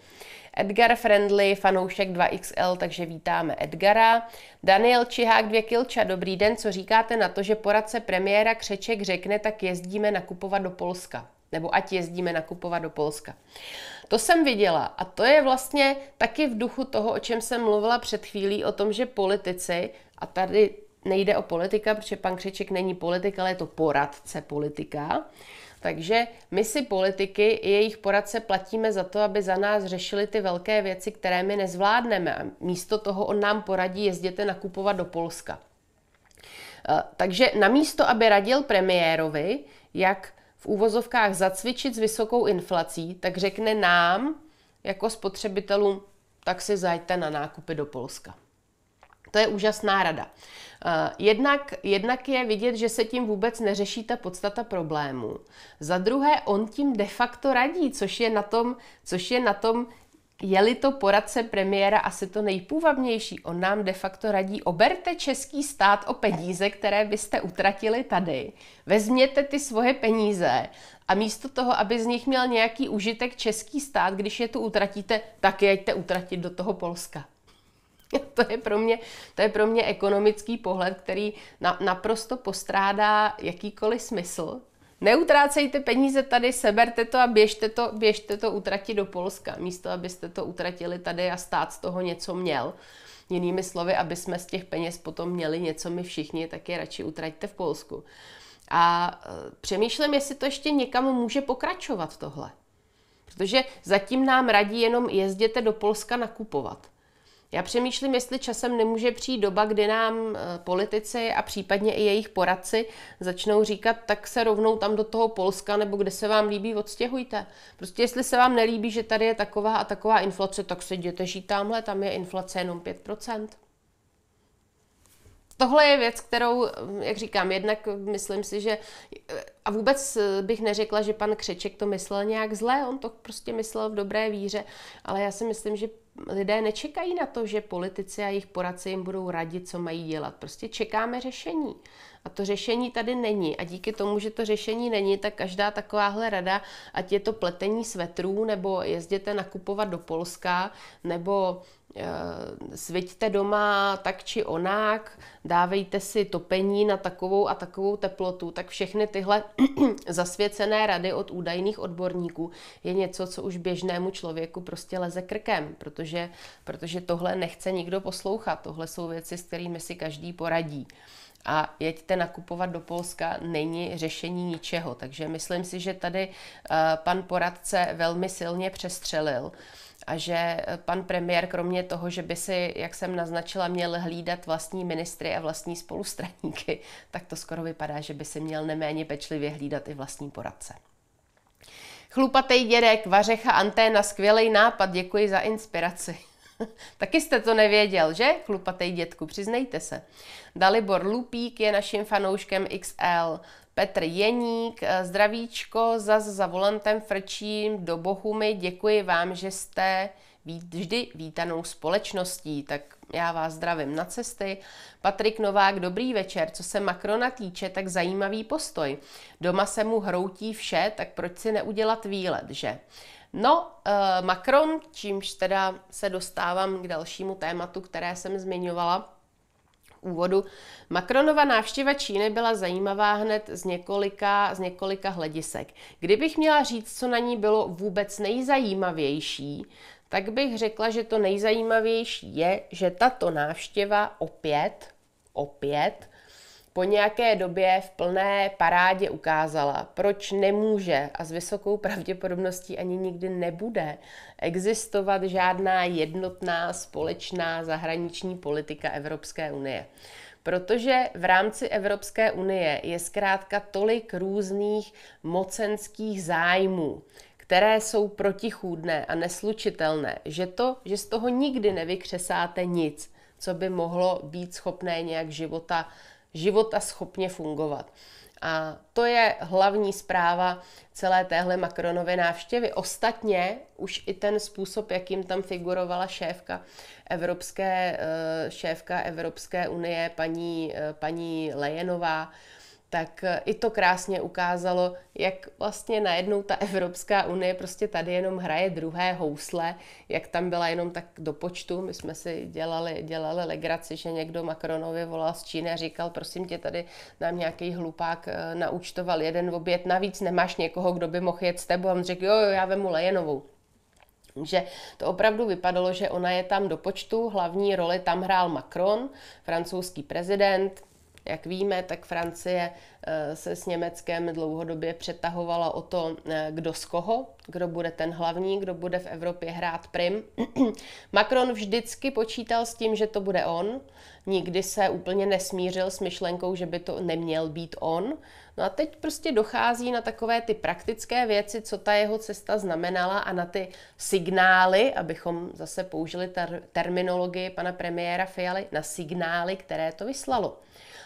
Edgar Friendly, fanoušek 2XL, takže vítáme Edgara. Daniel Čihák, dvě kilča, dobrý den, co říkáte na to, že poradce premiéra Křeček řekne, tak jezdíme nakupovat do Polska? nebo ať jezdíme nakupovat do Polska. To jsem viděla a to je vlastně taky v duchu toho, o čem jsem mluvila před chvílí, o tom, že politici, a tady nejde o politika, protože pan Křeček není politik, ale je to poradce politika, takže my si politiky i jejich poradce platíme za to, aby za nás řešili ty velké věci, které my nezvládneme. A místo toho on nám poradí, jezděte nakupovat do Polska. Eh, takže namísto, aby radil premiérovi, jak v úvozovkách zacvičit s vysokou inflací, tak řekne nám, jako spotřebitelům, tak si zajďte na nákupy do Polska. To je úžasná rada. Eh, jednak, jednak je vidět, že se tím vůbec neřeší ta podstata problému. Za druhé, on tím de facto radí, což je na tom, což je na tom je-li to poradce premiéra asi to nejpůvabnější, on nám de facto radí, oberte český stát o peníze, které byste utratili tady, vezměte ty svoje peníze a místo toho, aby z nich měl nějaký užitek český stát, když je tu utratíte, tak jeďte utratit do toho Polska. To je pro mě, to je pro mě ekonomický pohled, který na, naprosto postrádá jakýkoliv smysl. Neutrácejte peníze tady, seberte to a běžte to, běžte to utratit do Polska, místo abyste to utratili tady a stát z toho něco měl. Jinými slovy, aby jsme z těch peněz potom měli něco my všichni, tak je radši utraťte v Polsku. A e, přemýšlím, jestli to ještě někam může pokračovat tohle. Protože zatím nám radí jenom jezděte do Polska nakupovat. Já přemýšlím, jestli časem nemůže přijít doba, kdy nám eh, politici a případně i jejich poradci začnou říkat, tak se rovnou tam do toho Polska nebo kde se vám líbí, odstěhujte. Prostě jestli se vám nelíbí, že tady je taková a taková inflace, tak se děte žít tamhle, tam je inflace jenom 5% tohle je věc, kterou, mm, jak říkám, jednak myslím si, že eh, a vůbec eh, bych neřekla, že pan Křeček to myslel nějak zlé, on to prostě myslel v dobré víře, ale já si myslím, že lidé nečekají na to, že politici a jejich poradci jim budou radit, co mají dělat. Prostě čekáme řešení. A to řešení tady není. A díky tomu, že to řešení není, tak každá takováhle rada, ať je to pletení svetrů, nebo jezděte nakupovat do Polska, nebo eh, sviťte doma tak či onak, dávejte si topení na takovou a takovou teplotu, tak všechny tyhle zasvěcené rady od údajných odborníků je něco, co už běžnému člověku prostě leze krkem, protože, protože tohle nechce nikdo poslouchat. Tohle jsou věci, s kterými si každý poradí a jeďte nakupovat do Polska, není řešení ničeho. Takže myslím si, že tady eh, pan poradce velmi silně přestřelil a že eh, pan premiér, kromě toho, že by si, jak jsem naznačila, měl hlídat vlastní ministry a vlastní spolustraníky, tak to skoro vypadá, že by si měl neméně pečlivě hlídat i vlastní poradce. Chlupatej dědek, vařecha, anténa, skvělý nápad, děkuji za inspiraci. Taky jste to nevěděl, že? Chlupatej dětku, přiznejte se. Dalibor Lupík je naším fanouškem XL. Petr Jeník, eh, zdravíčko, zas za volantem frčím do Bohumy, děkuji vám, že jste vždy vítanou společností, tak já vás zdravím na cesty. Patrik Novák, dobrý večer, co se Makrona týče, tak zajímavý postoj. Doma se mu hroutí vše, tak proč si neudělat výlet, že? No, uh, Macron, čímž teda se dostávám k dalšímu tématu, které jsem zmiňovala úvodu. Macronova návštěva Číny byla zajímavá hned z několika, z několika hledisek. Kdybych měla říct, co na ní bylo vůbec nejzajímavější, tak bych řekla, že to nejzajímavější je, že tato návštěva opět, opět po nějaké době v plné parádě ukázala, proč nemůže a s vysokou pravděpodobností ani nikdy nebude existovat žádná jednotná společná zahraniční politika Evropské unie. Protože v rámci Evropské unie je zkrátka tolik různých mocenských zájmů, které jsou protichůdné a neslučitelné, že to, že z toho nikdy nevykřesáte nic, co by mohlo být schopné nějak života života schopně fungovat. A to je hlavní zpráva celé téhle Macronové návštěvy. Ostatně už i ten způsob, jakým tam figurovala šéfka Evropské, eh, šéfka Evropské unie, paní, eh, paní Lejenová, tak eh, i to krásně ukázalo, jak vlastně najednou ta Evropská unie prostě tady jenom hraje druhé housle, jak tam byla jenom tak do počtu. My jsme si dělali, dělali legraci, že někdo Macronovi volal z Číny a říkal, prosím tě, tady nám nějaký hlupák eh, naučtoval jeden oběd navíc, nemáš někoho, kdo by mohl jet s tebou. A on řekl, jo, jo, já vemu Lejenovou že to opravdu vypadalo, že ona je tam do počtu. Hlavní roli tam hrál Macron, francouzský prezident, jak víme, tak Francie eh, se s Německem dlouhodobě přetahovala o to, eh, kdo z koho, kdo bude ten hlavní, kdo bude v Evropě hrát prim. Macron vždycky počítal s tím, že to bude on. Nikdy se úplně nesmířil s myšlenkou, že by to neměl být on. No a teď prostě dochází na takové ty praktické věci, co ta jeho cesta znamenala a na ty signály, abychom zase použili ter- terminologii pana premiéra Fialy, na signály, které to vyslalo.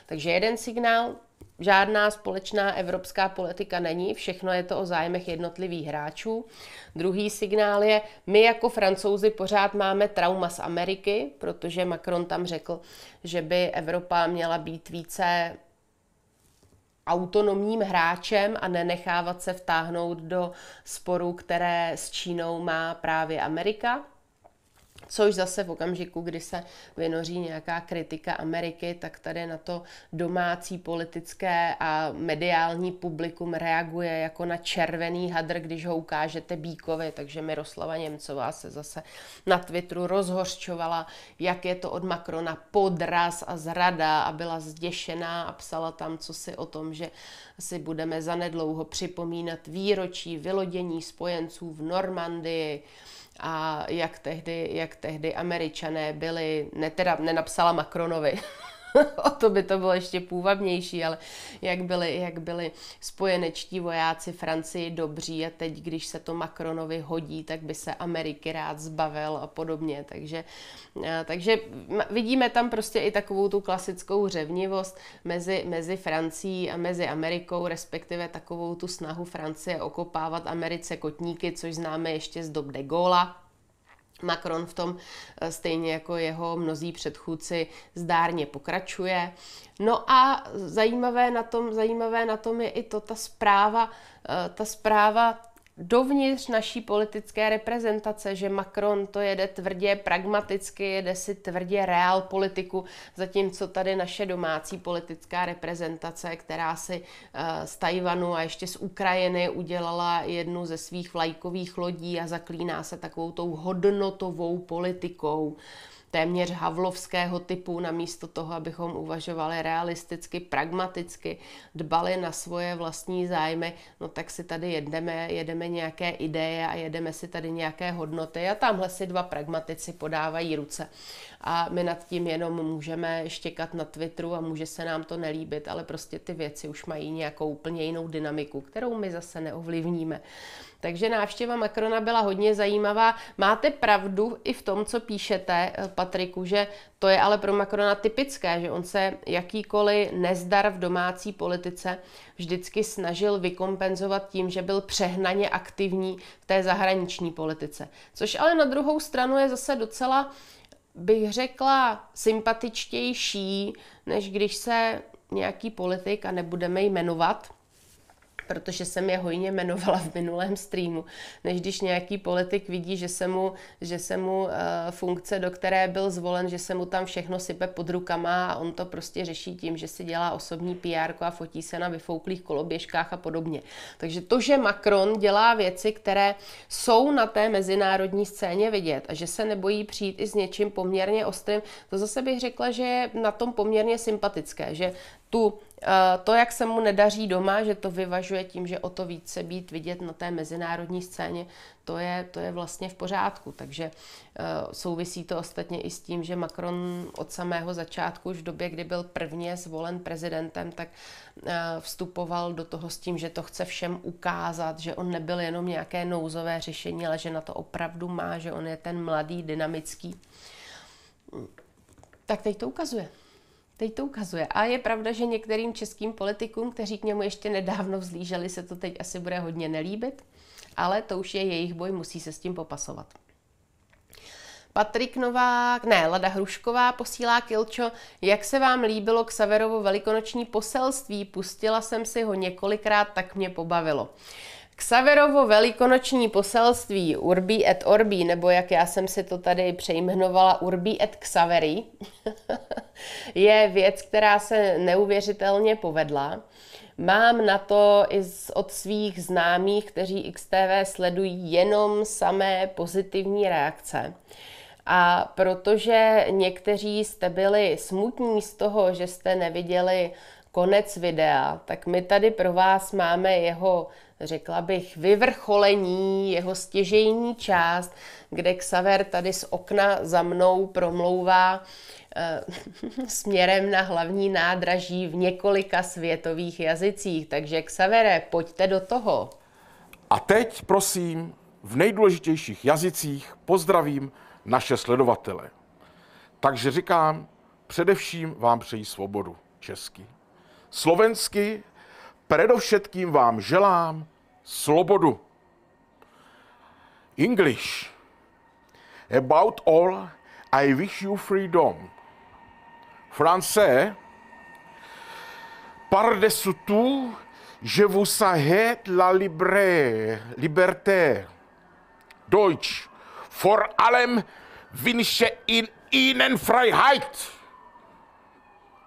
Takže jeden signál, žádná společná evropská politika není, všechno je to o zájmech jednotlivých hráčů. Druhý signál je, my jako francouzi pořád máme trauma z Ameriky, protože Macron tam řekl, že by Evropa měla být více autonomním hráčem a nenechávat se vtáhnout do sporů, které s Čínou má právě Amerika. Což zase v okamžiku, kdy se vynoří nějaká kritika Ameriky, tak tady na to domácí politické a mediální publikum reaguje jako na červený hadr, když ho ukážete Bíkovi. Takže Miroslava Němcová se zase na Twitteru rozhorčovala, jak je to od Makrona podraz a zrada a byla zděšená a psala tam, co si o tom, že si budeme zanedlouho připomínat výročí vylodění spojenců v Normandii a jak tehdy, jak tehdy američané byli, ne teda nenapsala Macronovi, o to by to bylo ještě půvabnější, ale jak byli, jak byli spojenečtí vojáci Francii dobří a teď, když se to Macronovi hodí, tak by se Ameriky rád zbavil a podobně. Takže, eh, takže vidíme tam prostě i takovou tu klasickou řevnivost mezi, mezi Francií a mezi Amerikou, respektive takovou tu snahu Francie okopávat Americe kotníky, což známe ještě z dob de Gaulle, Macron v tom eh, stejně jako jeho mnozí předchůdci zdárně pokračuje. No a zajímavé na tom, zajímavé na tom je i to ta zpráva, eh, ta zpráva dovnitř naší politické reprezentace, že Macron to jede tvrdě pragmaticky, jede si tvrdě reál politiku, zatímco tady naše domácí politická reprezentace, která si eh, z Tajvanu a ještě z Ukrajiny udělala jednu ze svých vlajkových lodí a zaklíná se takovou tou hodnotovou politikou téměř havlovského typu, namísto toho, abychom uvažovali realisticky, pragmaticky, dbali na svoje vlastní zájmy, no tak si tady jedeme, jedeme nějaké ideje a jedeme si tady nějaké hodnoty a tamhle si dva pragmatici podávají ruce. A my nad tím jenom můžeme štěkat na Twitteru a může se nám to nelíbit, ale prostě ty věci už mají nějakou úplně jinou dynamiku, kterou my zase neovlivníme. Takže návštěva Macrona byla hodně zajímavá. Máte pravdu i v tom, co píšete, eh, Patriku, že to je ale pro Macrona typické, že on se jakýkoliv nezdar v domácí politice vždycky snažil vykompenzovat tím, že byl přehnaně aktivní v té zahraniční politice. Což ale na druhou stranu je zase docela bych řekla sympatičtější, než když se nějaký politik, a nebudeme jmenovat, protože jsem je hojně jmenovala v minulém streamu, než když nějaký politik vidí, že se mu, že se mu uh, funkce, do které byl zvolen, že se mu tam všechno sype pod rukama a on to prostě řeší tím, že si dělá osobní PR a fotí se na vyfouklých koloběžkách a podobně. Takže to, že Macron dělá věci, které jsou na té mezinárodní scéně vidět a že se nebojí přijít i s něčím poměrně ostrým, to zase bych řekla, že je na tom poměrně sympatické, že tu Eh, to, jak se mu nedaří doma, že to vyvažuje tím, že o to více být vidět na té mezinárodní scéně, to je, to je vlastně v pořádku. Takže eh, souvisí to ostatně i s tím, že Macron od samého začátku, už v době, kdy byl prvně zvolen prezidentem, tak eh, vstupoval do toho s tím, že to chce všem ukázat, že on nebyl jenom nějaké nouzové řešení, ale že na to opravdu má, že on je ten mladý, dynamický. Tak teď to ukazuje. Teď to ukazuje. A je pravda, že některým českým politikům, kteří k němu ještě nedávno vzlíželi, se to teď asi bude hodně nelíbit, ale to už je jejich boj, musí se s tím popasovat. Patrik Novák, ne, Lada Hrušková posílá Kilčo, jak se vám líbilo k saverovo velikonoční poselství, pustila jsem si ho několikrát, tak mě pobavilo. Xaverovo velikonoční poselství Urbi et Orbi, nebo jak já jsem si to tady přejmenovala Urbi et Xaveri, je věc, která se neuvěřitelně povedla. Mám na to i od svých známých, kteří XTV sledují jenom samé pozitivní reakce. A protože někteří jste byli smutní z toho, že jste neviděli konec videa, tak my tady pro vás máme jeho řekla bych, vyvrcholení, jeho stěžejní část, kde Xaver tady z okna za mnou promlouvá eh, směrem na hlavní nádraží v několika světových jazycích. Takže Xavere, pojďte do toho. A teď, prosím, v nejdůležitějších jazycích pozdravím naše sledovatele. Takže říkám, především vám přeji svobodu česky. Slovensky predovšetkým vám želám slobodu. English. About all, I wish you freedom. Français. Par-dessus tout, je vous souhaite la libre, liberté. Deutsch. Vor allem wünsche in Ihnen Freiheit.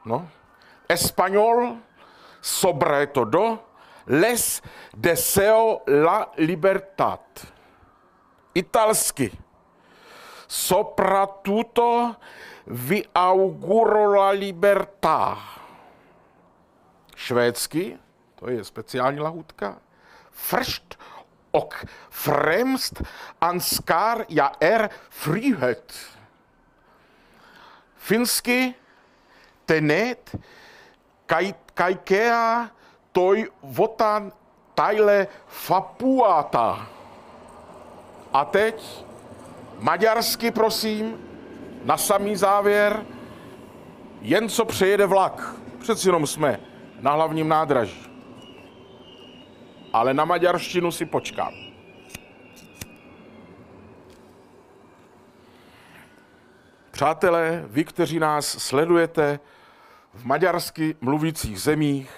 No? Espanol sobre todo Les deseo la libertad. Italski. Soprattutto vi auguro la libertà. Švedski, to je specialna lahutka. Frst ok fremst anskar ja er frihet. Finski, tenet, kajkea, kaj stoj Votan Tajle Fapuata. A teď maďarsky prosím, na samý závěr, jen co přejede vlak. Přeci jenom jsme na hlavním nádraží. Ale na maďarštinu si počkám. Přátelé, vy, kteří nás sledujete v maďarsky mluvících zemích,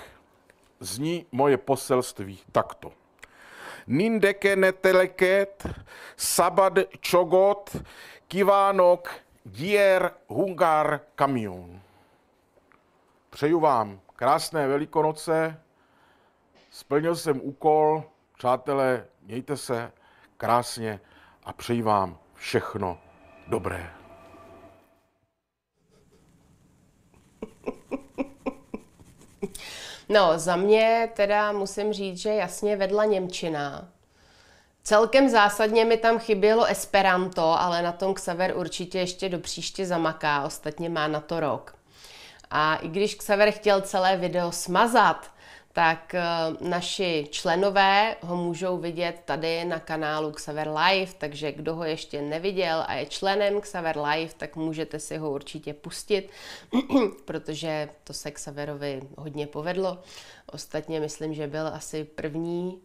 zní moje poselství takto. Nindeke neteleket, sabad čogot, kivánok, dier, hungar, kamion. Přeju vám krásné velikonoce, splnil jsem úkol, přátelé, mějte se krásně a přeji vám všechno dobré. No, za mě teda musím říct, že jasně vedla Němčina. Celkem zásadně mi tam chybělo Esperanto, ale na tom Xaver určitě ještě do příště zamaká, ostatně má na to rok. A i když Xaver chtěl celé video smazat, tak eh, naši členové ho můžou vidět tady na kanálu Xaver Live, takže kdo ho ještě neviděl a je členem Xaver Live, tak můžete si ho určitě pustit, protože to se Xaverovi hodně povedlo. Ostatně myslím, že byl asi první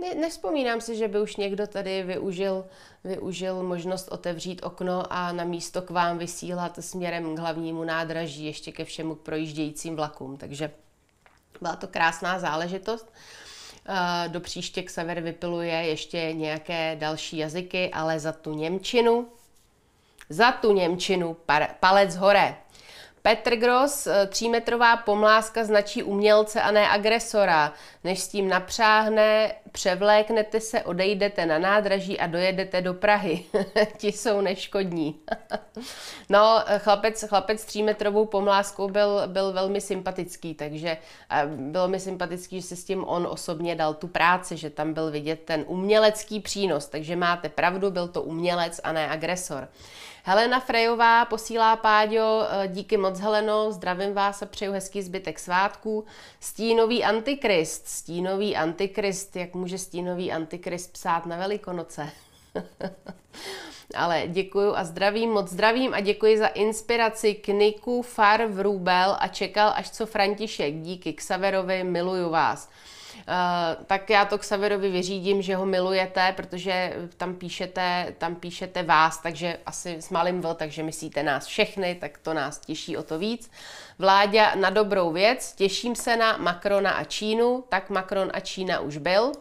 ne, nespomínám si, že by už někdo tady využil, využil možnost otevřít okno a na místo k vám vysílat směrem k hlavnímu nádraží ještě ke všemu projíždějícím vlakům. Takže byla to krásná záležitost. Eh, do k Sever vypiluje ještě nějaké další jazyky, ale za tu Němčinu, za tu Němčinu palec hore. Petr Gross, eh, třímetrová pomláska značí umělce a ne agresora. Než s tím napřáhne, převléknete se, odejdete na nádraží a dojedete do Prahy. Ti jsou neškodní. no, eh, chlapec, chlapec s třímetrovou pomláskou byl, byl velmi sympatický, takže eh, bylo mi sympatický, že se s tím on osobně dal tu práci, že tam byl vidět ten umělecký přínos. Takže máte pravdu, byl to umělec a ne agresor. Helena Frejová posílá Páďo, eh, díky moc Heleno, zdravím vás a přeju hezký zbytek svátků. Stínový antikrist, stínový antikrist, jak může stínový antikrist psát na Velikonoce? Ale děkuju a zdravím, moc zdravím a děkuji za inspiraci k Niku Far Vrubel a čekal, až co František. Díky Xaverovi, miluju vás. Eh, tak já to Xaverovi vyřídím, že ho milujete, protože tam píšete, tam píšete vás, takže asi s malým vl, takže myslíte nás všechny, tak to nás těší o to víc. Vláďa, na dobrou věc, těším se na Macrona a Čínu, tak Macron a Čína už byl,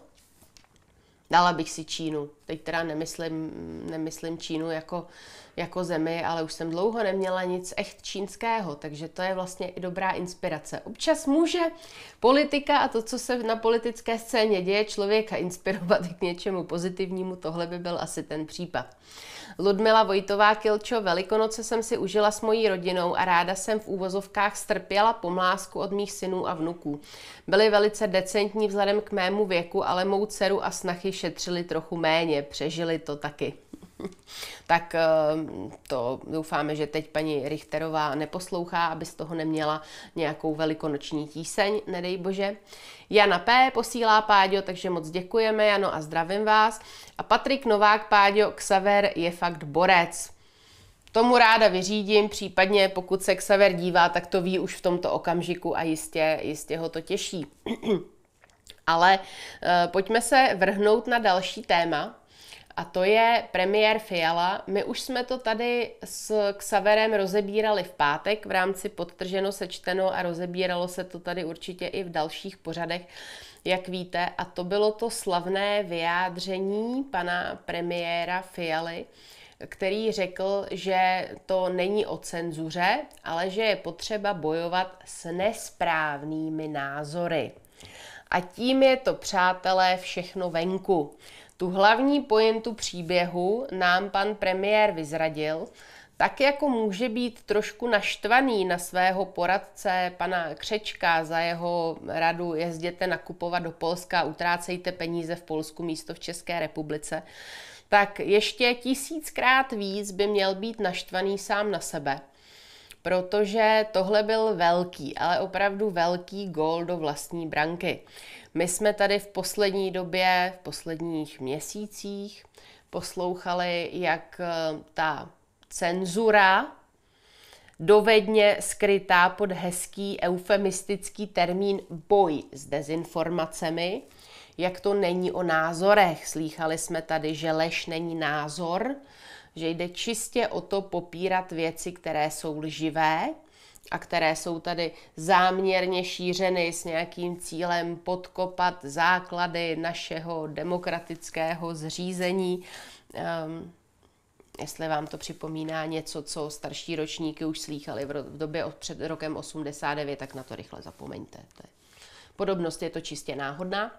dala bych si Čínu. Teď teda nemyslím, nemyslím Čínu jako jako zemi, ale už jsem dlouho neměla nic echt čínského, takže to je vlastně i dobrá inspirace. Občas může politika a to, co se na politické scéně děje, člověka inspirovat k něčemu pozitivnímu, tohle by byl asi ten případ. Ludmila Vojtová Kilčo, Velikonoce jsem si užila s mojí rodinou a ráda jsem v úvozovkách strpěla pomlásku od mých synů a vnuků. Byli velice decentní vzhledem k mému věku, ale mou dceru a snachy šetřili trochu méně, přežili to taky. tak ehm, to doufáme, že teď paní Richterová neposlouchá, aby z toho neměla nějakou velikonoční tíseň, nedej bože. Jana P. posílá Páďo, takže moc děkujeme, Jano, a zdravím vás. A Patrik Novák, Páďo, Xaver je fakt borec. Tomu ráda vyřídím, případně pokud se Xaver dívá, tak to ví už v tomto okamžiku a jistě, jistě ho to těší. Ale e, pojďme se vrhnout na další téma, a to je premiér Fiala. My už jsme to tady s Xaverem rozebírali v pátek v rámci podtrženo sečteno a rozebíralo se to tady určitě i v dalších pořadech, jak víte. A to bylo to slavné vyjádření pana premiéra Fialy, který řekl, že to není o cenzuře, ale že je potřeba bojovat s nesprávnými názory. A tím je to, přátelé, všechno venku. Tu hlavní pojentu příběhu nám pan premiér vyzradil, tak jako může být trošku naštvaný na svého poradce, pana Křečka, za jeho radu jezděte nakupovat do Polska, utrácejte peníze v Polsku místo v České republice, tak ještě tisíckrát víc by měl být naštvaný sám na sebe. Protože tohle byl velký, ale opravdu velký gól do vlastní branky. My jsme tady v poslední době, v posledních měsících poslouchali, jak eh, ta cenzura dovedně skrytá pod hezký eufemistický termín boj s dezinformacemi, jak to není o názorech. Slýchali jsme tady, že lež není názor, že jde čistě o to popírat věci, které jsou lživé, a které jsou tady záměrně šířeny s nějakým cílem podkopat základy našeho demokratického zřízení. Um, jestli vám to připomíná něco, co starší ročníky už slýchali v době od před rokem 89, tak na to rychle zapomeňte. To je. Podobnost je to čistě náhodná.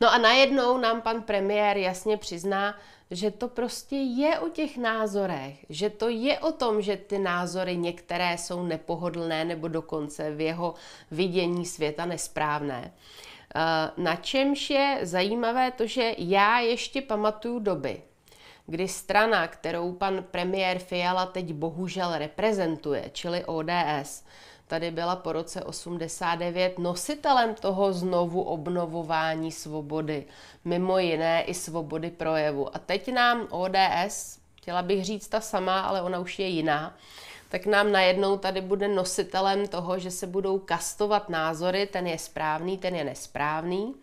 No a najednou nám pan premiér jasně přizná, že to prostě je o těch názorech, že to je o tom, že ty názory některé jsou nepohodlné nebo dokonce v jeho vidění světa nesprávné. Eh, na čemž je zajímavé to, že já ještě pamatuju doby, kdy strana, kterou pan premiér Fiala teď bohužel reprezentuje, čili ODS, tady byla po roce 89 nositelem toho znovu obnovování svobody, mimo jiné i svobody projevu. A teď nám ODS, chtěla bych říct ta sama, ale ona už je jiná, tak nám najednou tady bude nositelem toho, že se budou kastovat názory, ten je správný, ten je nesprávný.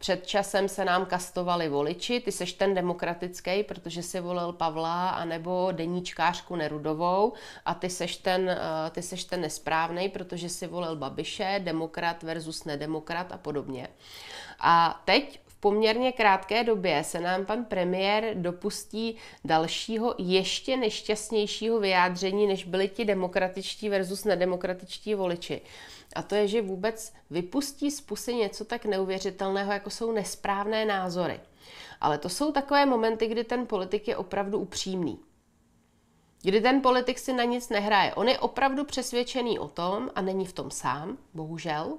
Před časem se nám kastovali voliči, ty seš ten demokratický, protože si volil Pavla anebo deníčkářku Nerudovou a ty seš ten, eh, ty seš ten nesprávný, protože si volil Babiše, demokrat versus nedemokrat a podobně. A teď poměrně krátké době se nám pan premiér dopustí dalšího ještě nešťastnějšího vyjádření, než byli ti demokratičtí versus nedemokratičtí voliči a to je, že vůbec vypustí z pusy něco tak neuvěřitelného, jako jsou nesprávné názory. Ale to jsou takové momenty, kdy ten politik je opravdu upřímný. Kdy ten politik si na nic nehraje. On je opravdu přesvědčený o tom, a není v tom sám, bohužel,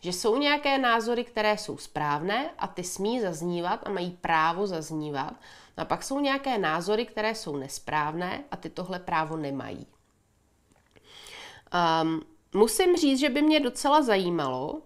že jsou nějaké názory, které jsou správné a ty smí zaznívat a mají právo zaznívat. A pak jsou nějaké názory, které jsou nesprávné a ty tohle právo nemají. Um, musím říct, že by mě docela zajímalo,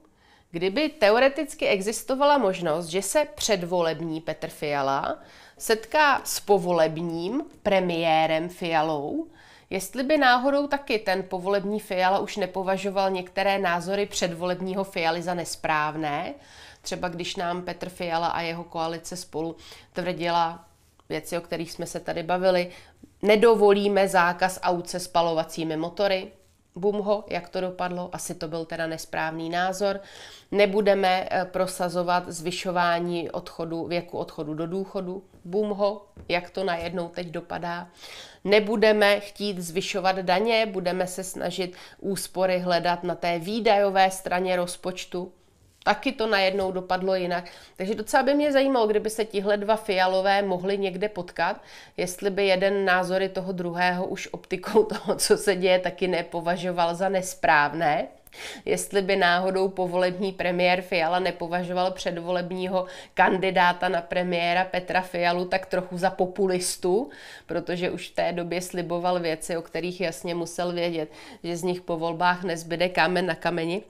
kdyby teoreticky existovala možnost, že se předvolební Petr Fiala setká s povolebním premiérem Fialou, jestli by náhodou taky ten povolební Fiala už nepovažoval některé názory předvolebního Fialy za nesprávné, třeba když nám Petr Fiala a jeho koalice spolu tvrdila věci, o kterých jsme se tady bavili, nedovolíme zákaz aut se spalovacími motory, Bumho, jak to dopadlo, asi to byl teda nesprávný názor. Nebudeme eh, prosazovat zvyšování odchodu, věku odchodu do důchodu, Bumho, jak to najednou teď dopadá. Nebudeme chtít zvyšovat daně, budeme se snažit úspory hledat na té výdajové straně rozpočtu, taky to najednou dopadlo jinak. Takže docela by mě zajímalo, kdyby se tihle dva fialové mohli někde potkat, jestli by jeden názory toho druhého už optikou toho, co se děje, taky nepovažoval za nesprávné. Jestli by náhodou povolební premiér Fiala nepovažoval předvolebního kandidáta na premiéra Petra Fialu tak trochu za populistu, protože už v té době sliboval věci, o kterých jasně musel vědět, že z nich po volbách nezbyde kámen na kameni.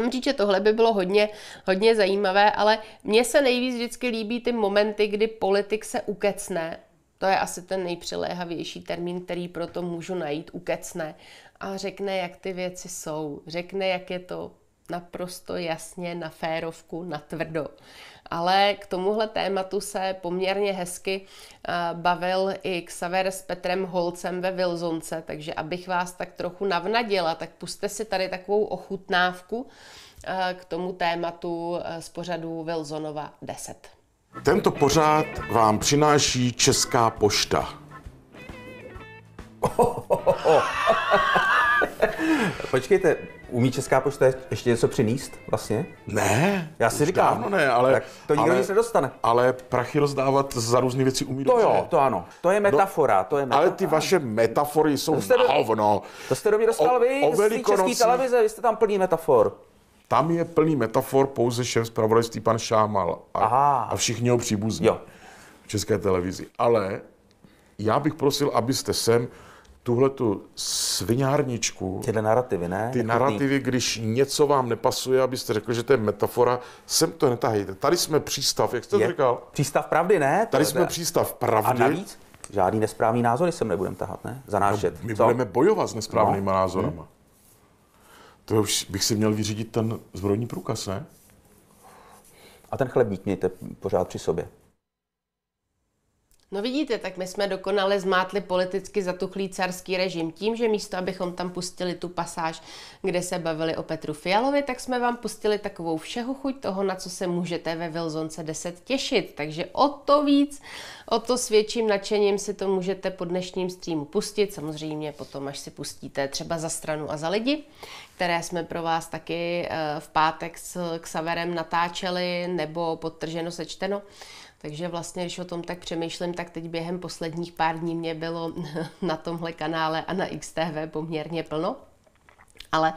Určitě tohle by bylo hodně, hodně zajímavé, ale mně se nejvíc vždycky líbí ty momenty, kdy politik se ukecne. To je asi ten nejpřiléhavější termín, který proto můžu najít, ukecne. A řekne, jak ty věci jsou, řekne, jak je to naprosto jasně na férovku, na tvrdo. Ale k tomuhle tématu se poměrně hezky eh, bavil i Xaver s Petrem Holcem ve Wilsonce, takže abych vás tak trochu navnadila, tak puste si tady takovou ochutnávku eh, k tomu tématu eh, z pořadu Wilsonova 10. Tento pořád vám přináší Česká pošta. Počkejte, Umí Česká pošta ještě něco přinést vlastně? Ne. Já si říkám. Dávno ne, ale... Tak to nikdo ale, nic nedostane. Ale prachy rozdávat za různé věci umí To dobře. jo, to ano. To je no, metafora. No, to je metafora. Ale ty vaše metafory jsou to do, na hovno. To jste do mě dostal o, vy o z České televize, vy jste tam plný metafor. Tam je plný metafor pouze šéf zpravodajství pan Šámal a, Aha. a všichni jeho příbuzní v české televizi. Ale já bych prosil, abyste sem tuhle tu svinárničku. Tyhle narrativy, ne? Ty narrativy, když něco vám nepasuje, abyste řekl, že to je metafora, sem to netahejte. Tady jsme přístav, jak jste je, říkal? Přístav pravdy, ne? To Tady jsme ne. přístav pravdy. A navíc žádný nesprávný názory sem nebudeme tahat, ne? Za náš no, My Co? budeme bojovat s nesprávnými no. Hm? názorama. Hmm. To už bych si měl vyřídit ten zbrojní průkaz, ne? A ten chlebník mějte pořád při sobě. No vidíte, tak my jsme dokonale zmátli politicky zatuchlý carský režim tím, že místo, abychom tam pustili tu pasáž, kde se bavili o Petru Fialovi, tak jsme vám pustili takovou chuť toho, na co se můžete ve Vilzonce 10 těšit. Takže o to víc, o to s větším nadšením si to můžete po dnešním streamu pustit, samozřejmě potom, až si pustíte třeba za stranu a za lidi, které jsme pro vás taky eh, v pátek s Xaverem natáčeli, nebo podtrženo sečteno takže vlastně, když o tom tak přemýšlím, tak teď během posledních pár dní mě bylo na tomhle kanále a na XTV poměrně plno. Ale,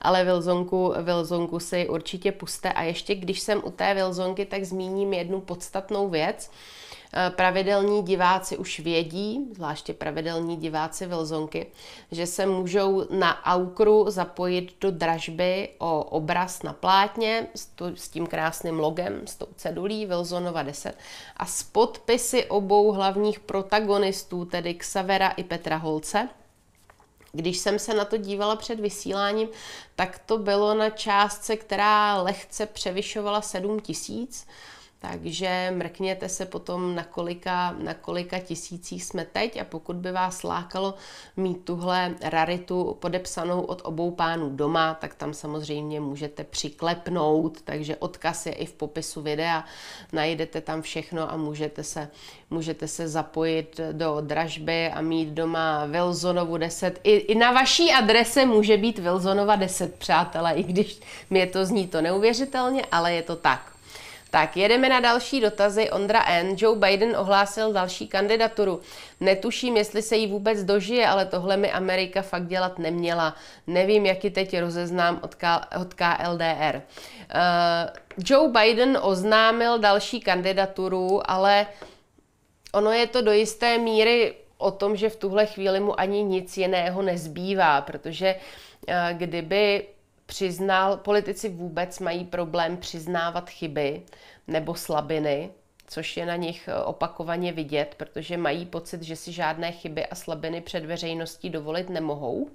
ale Vilzonku, Vilzonku si určitě puste. A ještě když jsem u té Vilzonky, tak zmíním jednu podstatnou věc. Eh, pravidelní diváci už vědí, zvláště pravidelní diváci Vilzonky, že se můžou na Aukru zapojit do dražby o obraz na plátně s tím krásným logem, s tou cedulí Vilzonova 10 a s podpisy obou hlavních protagonistů, tedy Xavera i Petra Holce. Když jsem se na to dívala před vysíláním, tak to bylo na částce, která lehce převyšovala 7 tisíc. Takže mrkněte se potom, na kolika, na kolika tisících jsme teď a pokud by vás lákalo mít tuhle raritu podepsanou od obou pánů doma, tak tam samozřejmě můžete přiklepnout, takže odkaz je i v popisu videa, najdete tam všechno a můžete se, můžete se zapojit do dražby a mít doma Wilsonovu 10. I, I na vaší adrese může být Wilsonova 10, přátelé, i když mě to zní to neuvěřitelně, ale je to tak. Tak, jedeme na další dotazy. Ondra N. Joe Biden ohlásil další kandidaturu. Netuším, jestli se jí vůbec dožije, ale tohle mi Amerika fakt dělat neměla. Nevím, jak ji teď rozeznám od, K- od KLDR. Uh, eh, Joe Biden oznámil další kandidaturu, ale ono je to do jisté míry o tom, že v tuhle chvíli mu ani nic jiného nezbývá, protože uh, kdyby přiznal, politici vůbec mají problém přiznávat chyby nebo slabiny, což je na nich eh, opakovaně vidět, protože mají pocit, že si žádné chyby a slabiny před veřejností dovolit nemohou.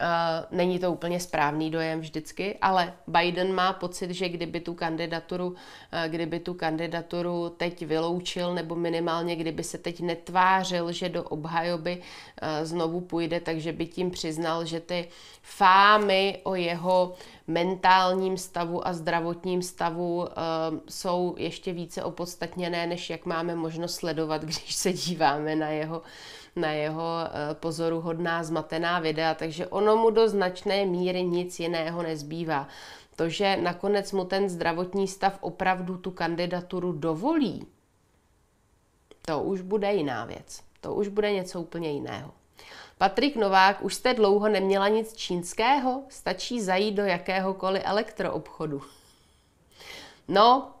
Uh, není to úplně správný dojem vždycky, ale Biden má pocit, že kdyby tu kandidaturu, uh, kdyby tu kandidaturu teď vyloučil, nebo minimálně kdyby se teď netvářil, že do obhajoby uh, znovu půjde, takže by tím přiznal, že ty fámy o jeho mentálním stavu a zdravotním stavu jsou ještě více opodstatněné, než jak máme možnost sledovat, když se díváme na jeho na jeho eh, pozoru hodná zmatená videa, takže ono mu do značné míry nic jiného nezbývá. To, že nakonec mu ten zdravotní stav opravdu tu kandidaturu dovolí, to už bude jiná věc. To už bude něco úplně jiného. Patrik Novák, už jste dlouho neměla nic čínského? Stačí zajít do jakéhokoliv elektroobchodu. No,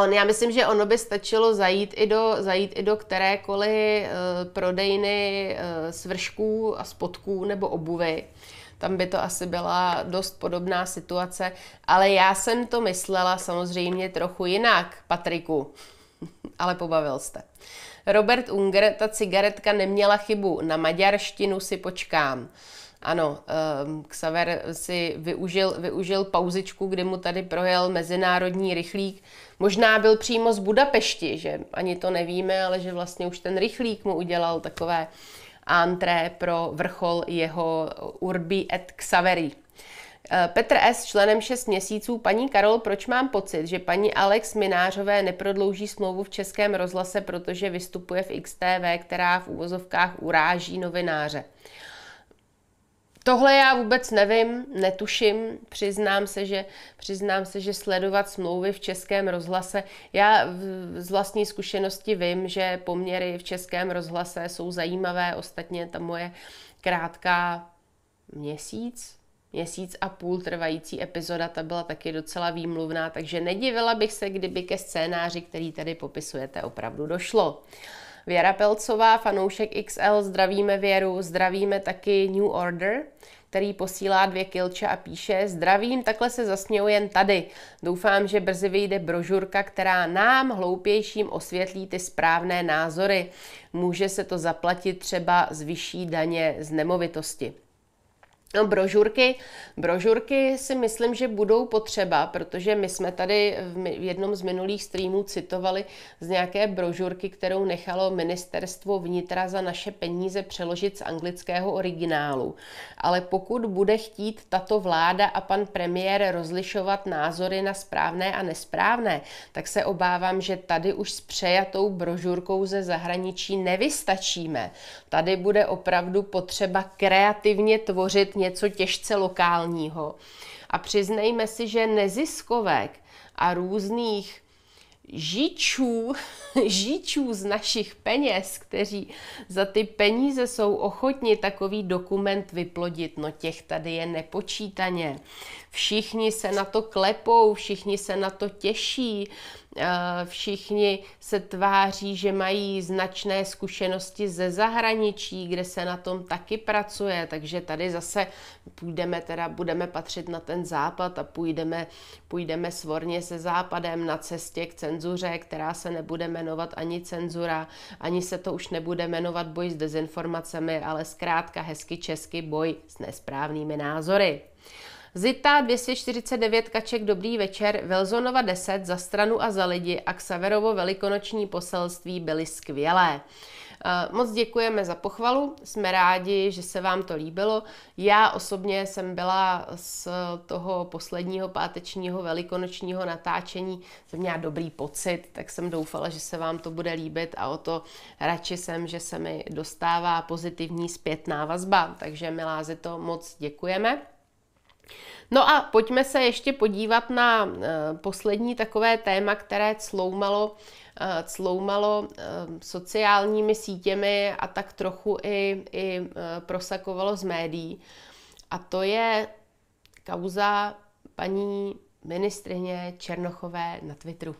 On, já myslím, že ono by stačilo zajít i do, zajít i do kterékoliv eh, prodejny eh, svršků a spotků nebo obuvy. Tam by to asi byla dost podobná situace, ale já jsem to myslela samozřejmě trochu jinak, Patriku, ale pobavil jste. Robert Unger, ta cigaretka neměla chybu, na maďarštinu si počkám. Ano, ehm, Xaver si využil, využil pauzičku, kdy mu tady projel mezinárodní rychlík. Možná byl přímo z Budapešti, že ani to nevíme, ale že vlastně už ten rychlík mu udělal takové antré pro vrchol jeho Urbi et Xaveri. Ehm, Petr S. členem 6 měsíců. Paní Karol, proč mám pocit, že paní Alex Minářové neprodlouží smlouvu v Českém rozlase, protože vystupuje v XTV, která v úvozovkách uráží novináře? Tohle já vůbec nevím, netuším, přiznám se, že, přiznám se, že sledovat smlouvy v českém rozhlase, já z vlastní zkušenosti vím, že poměry v českém rozhlase jsou zajímavé, ostatně ta moje krátká měsíc, měsíc a půl trvající epizoda, ta byla taky docela výmluvná, takže nedivila bych se, kdyby ke scénáři, který tady popisujete, opravdu došlo. Uh, Věra Pelcová, fanoušek XL, zdravíme Věru, zdravíme taky New Order, který posílá dvě kilče a píše Zdravím, takhle se zasměju jen tady. Doufám, že brzy vyjde brožurka, která nám, hloupějším, osvětlí ty správné názory. Může se to zaplatit třeba z vyšší daně z nemovitosti. No, brožurky. Brožurky si myslím, že budou potřeba, protože my jsme tady v jednom z minulých streamů citovali z nějaké brožurky, kterou nechalo ministerstvo vnitra za naše peníze přeložit z anglického originálu. Ale pokud bude chtít tato vláda a pan premiér rozlišovat názory na správné a nesprávné, tak se obávám, že tady už s přejatou brožurkou ze zahraničí nevystačíme. Tady bude opravdu potřeba kreativně tvořit něco těžce lokálního. A přiznejme si, že neziskovek a různých žičů, žičů z našich peněz, kteří za ty peníze jsou ochotni takový dokument vyplodit. No těch tady je nepočítaně všichni se na to klepou, všichni se na to těší, eh, všichni se tváří, že mají značné zkušenosti ze zahraničí, kde se na tom taky pracuje, takže tady zase půjdeme teda, budeme patřit na ten západ a půjdeme, půjdeme svorně se západem na cestě k cenzuře, která se nebude jmenovat ani cenzura, ani se to už nebude jmenovat boj s dezinformacemi, ale zkrátka hezky česky boj s nesprávnými názory. Zita 249 Kaček Dobrý večer, Velzonova 10 za stranu a za lidi a Xaverovo velikonoční poselství byly skvělé. Eh, moc děkujeme za pochvalu, jsme rádi, že se vám to líbilo. Já osobně jsem byla z toho posledního pátečního velikonočního natáčení, jsem měla dobrý pocit, tak jsem doufala, že se vám to bude líbit a o to radši jsem, že se mi dostává pozitivní zpětná vazba. Takže milá to moc děkujeme. No a pojďme se ještě podívat na eh, poslední takové téma, které cloumalo, eh, cloumalo eh, sociálními sítěmi a tak trochu i, i prosakovalo z médií. A to je kauza paní ministrině Černochové na Twitteru.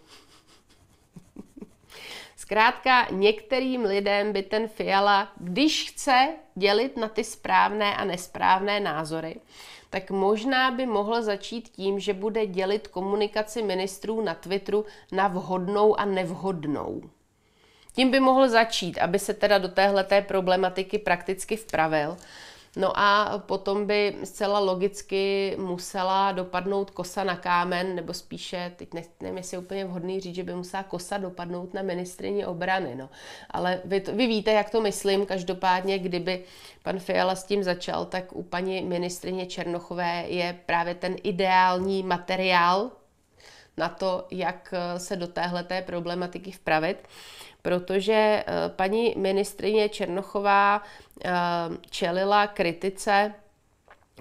Zkrátka, některým lidem by ten Fiala, když chce dělit na ty správné a nesprávné názory, tak možná by mohl začít tím, že bude dělit komunikaci ministrů na Twitteru na vhodnou a nevhodnou. Tím by mohl začít, aby se teda do téhleté problematiky prakticky vpravil. No a potom by zcela logicky musela dopadnout kosa na kámen, nebo spíše, teď nevím, jestli je úplně vhodný říct, že by musela kosa dopadnout na ministrině obrany. No. Ale vy, to, vy víte, jak to myslím. Každopádně, kdyby pan Fiala s tím začal, tak u paní ministrině Černochové je právě ten ideální materiál na to, jak eh, se do téhleté problematiky vpravit protože eh, paní ministrině Černochová eh, čelila kritice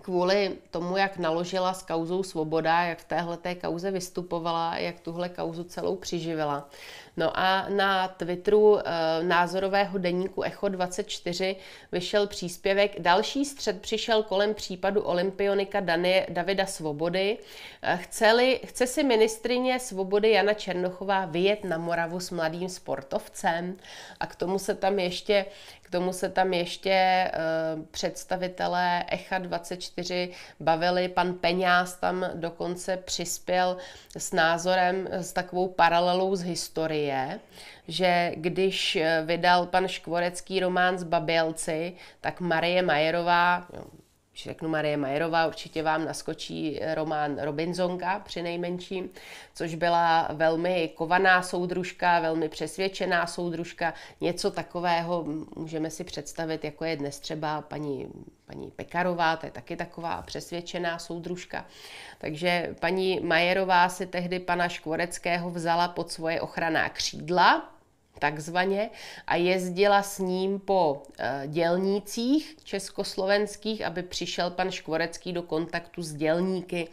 kvůli tomu, jak naložila s kauzou Svoboda, jak v téhle kauze vystupovala, jak tuhle kauzu celou přiživila. No a na Twitteru eh, názorového deníku Echo 24 vyšel příspěvek. Další střed přišel kolem případu olympionika Danie, Davida Svobody. Eh, chceli, chce si ministrině Svobody Jana Černochová vyjet na Moravu s mladým sportovcem a k tomu se tam ještě tomu se tam ještě uh, představitelé ECHA 24 bavili, pan Peňáz tam dokonce přispěl s názorem, s takovou paralelou z historie, že když eh, vydal pan Škvorecký román z Babělci, tak Marie Majerová, když řeknu Marie Majerová, určitě vám naskočí eh, román Robinzonka při nejmenším, což byla velmi kovaná soudružka, velmi přesvědčená soudružka. Něco takového můžeme si představit, jako je dnes třeba paní, paní Pekarová, to je taky taková přesvědčená soudružka. Takže paní Majerová si tehdy pana Škvoreckého vzala pod svoje ochranná křídla, takzvaně, a jezdila s ním po eh, dělnících československých, aby přišel pan Škvorecký do kontaktu s dělníky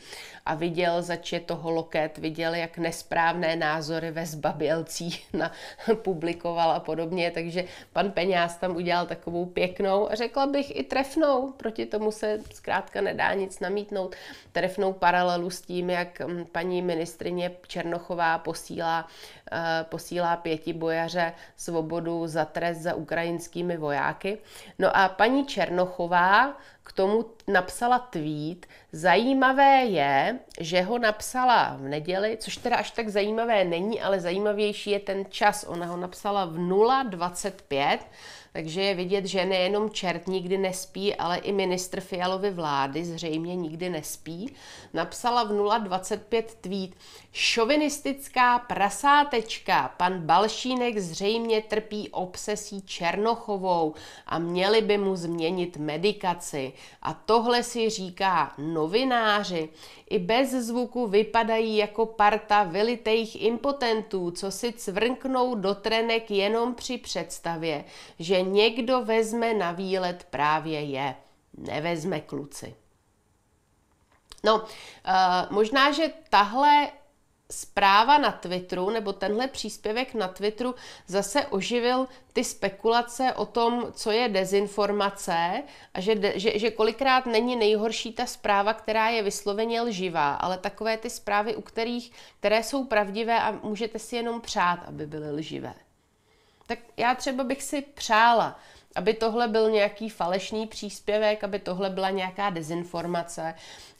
a viděl, zač je toho loket, viděl, jak nesprávné názory ve zbabělcích na, publikoval a podobně, takže pan Peňáz tam udělal takovou pěknou, řekla bych i trefnou, proti tomu se zkrátka nedá nic namítnout, trefnou paralelu s tím, jak hm, paní ministrině Černochová posílá, uh, posílá pěti bojaře svobodu za trest za ukrajinskými vojáky. No a paní Černochová k tomu napsala tweet. Zajímavé je, že ho napsala v neděli, což teda až tak zajímavé není, ale zajímavější je ten čas. Ona ho napsala v 0.25, takže je vidět, že nejenom čert nikdy nespí, ale i ministr Fialovy vlády zřejmě nikdy nespí. Napsala v 0.25 tweet. Šovinistická prasátečka. Pan Balšínek zřejmě trpí obsesí Černochovou a měli by mu změnit medikaci. A tohle si říká novináři. I bez bez zvuku vypadají jako parta vylitejch impotentů, co si cvrknou do trenek jenom při představě, že někdo vezme na výlet právě je. Nevezme kluci. No, eh, možná, že tahle zpráva na Twitteru nebo tenhle příspěvek na Twitteru zase oživil ty spekulace o tom, co je dezinformace a že, de, že, že kolikrát není nejhorší ta zpráva, která je vysloveně lživá, ale takové ty zprávy, u kterých, které jsou pravdivé a můžete si jenom přát, aby byly lživé. Tak já třeba bych si přála, aby tohle byl nějaký falešný příspěvek, aby tohle byla nějaká dezinformace,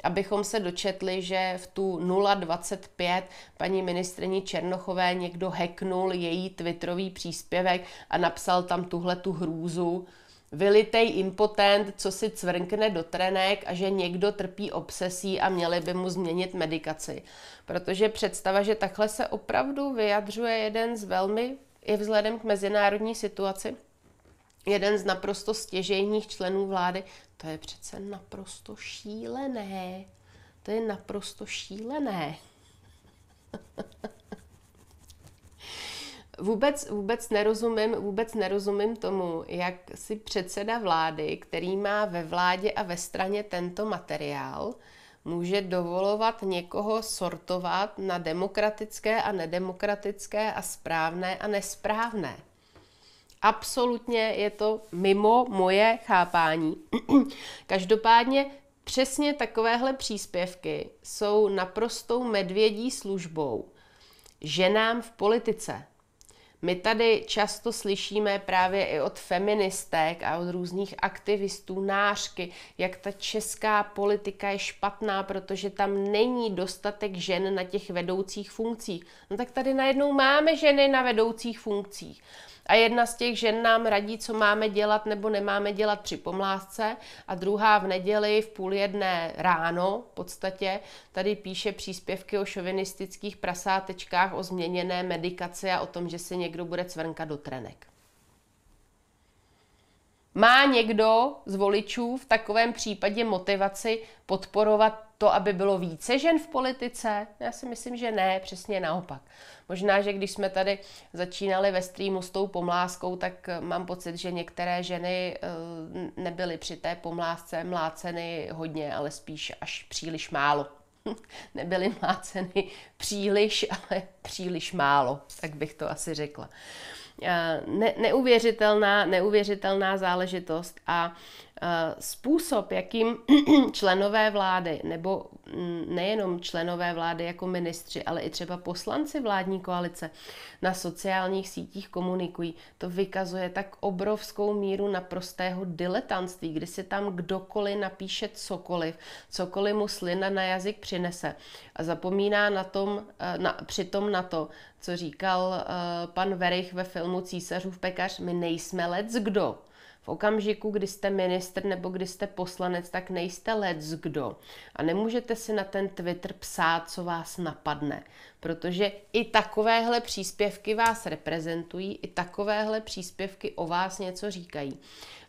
abychom se dočetli, že v tu 025 paní ministrině Černochové někdo heknul její twitterový příspěvek a napsal tam tuhle tu hrůzu vylitej impotent, co si cvrnkne do trenek a že někdo trpí obsesí a měli by mu změnit medikaci. Protože představa, že takhle se opravdu vyjadřuje jeden z velmi, i vzhledem k mezinárodní situaci, jeden z naprosto stěžejních členů vlády. To je přece naprosto šílené. To je naprosto šílené. vůbec, vůbec, nerozumím, vůbec nerozumím tomu, jak si předseda vlády, který má ve vládě a ve straně tento materiál, může dovolovat někoho sortovat na demokratické a nedemokratické a správné a nesprávné. Absolutně je to mimo moje chápání. Každopádně přesně takovéhle příspěvky jsou naprostou medvědí službou ženám v politice. My tady často slyšíme právě i od feministek a od různých aktivistů nářky, jak ta česká politika je špatná, protože tam není dostatek žen na těch vedoucích funkcích. No tak tady najednou máme ženy na vedoucích funkcích. A jedna z těch žen nám radí, co máme dělat nebo nemáme dělat při pomlásce. a druhá v neděli v půl jedné ráno v podstatě tady píše příspěvky o šovinistických prasátečkách, o změněné medikaci a o tom, že se někdo bude cvrnkat do trenek. Má někdo z voličů v takovém případě motivaci podporovat to, aby bylo více žen v politice? Já si myslím, že ne, přesně naopak. Možná, že když jsme tady začínali ve streamu s tou pomláskou, tak eh, mám pocit, že některé ženy eh, nebyly při té pomlásce mláceny hodně, ale spíš až příliš málo. nebyly mláceny příliš, ale příliš málo, tak bych to asi řekla. Eh, ne, neuvěřitelná, neuvěřitelná záležitost a Eh, způsob, jakým členové vlády, nebo mm, nejenom členové vlády jako ministři, ale i třeba poslanci vládní koalice na sociálních sítích komunikují, to vykazuje tak obrovskou míru naprostého diletantství, kdy si tam kdokoliv napíše cokoliv, cokoliv mu slina na jazyk přinese a zapomíná na tom, eh, na, přitom na to, co říkal eh, pan Verich ve filmu Císařův pekař, my nejsme let kdo v okamžiku, kdy jste ministr nebo kdy jste poslanec, tak nejste z kdo. A nemůžete si na ten Twitter psát, co vás napadne. Protože i takovéhle příspěvky vás reprezentují, i takovéhle příspěvky o vás něco říkají.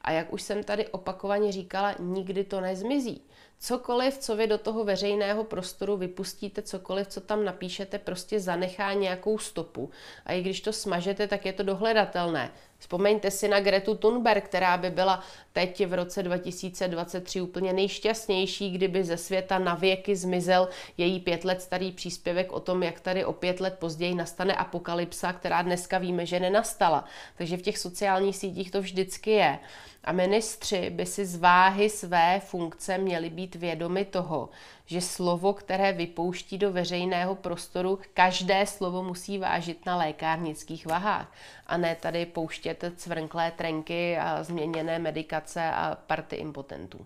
A jak už jsem tady opakovaně říkala, nikdy to nezmizí cokoliv, co vy do toho veřejného prostoru vypustíte, cokoliv, co tam napíšete, prostě zanechá nějakou stopu. A i když to smažete, tak je to dohledatelné. Vzpomeňte si na Gretu Thunberg, která by byla teď v roce 2023 úplně nejšťastnější, kdyby ze světa věky zmizel její pět let starý příspěvek o tom, jak tady o pět let později nastane apokalypsa, která dneska víme, že nenastala. Takže v těch sociálních sítích to vždycky je. A ministři by si z váhy své funkce měli být vědomi toho, že slovo, které vypouští do veřejného prostoru, každé slovo musí vážit na lékárnických vahách a ne tady pouštět cvrnklé trenky a změněné medikace a party impotentů.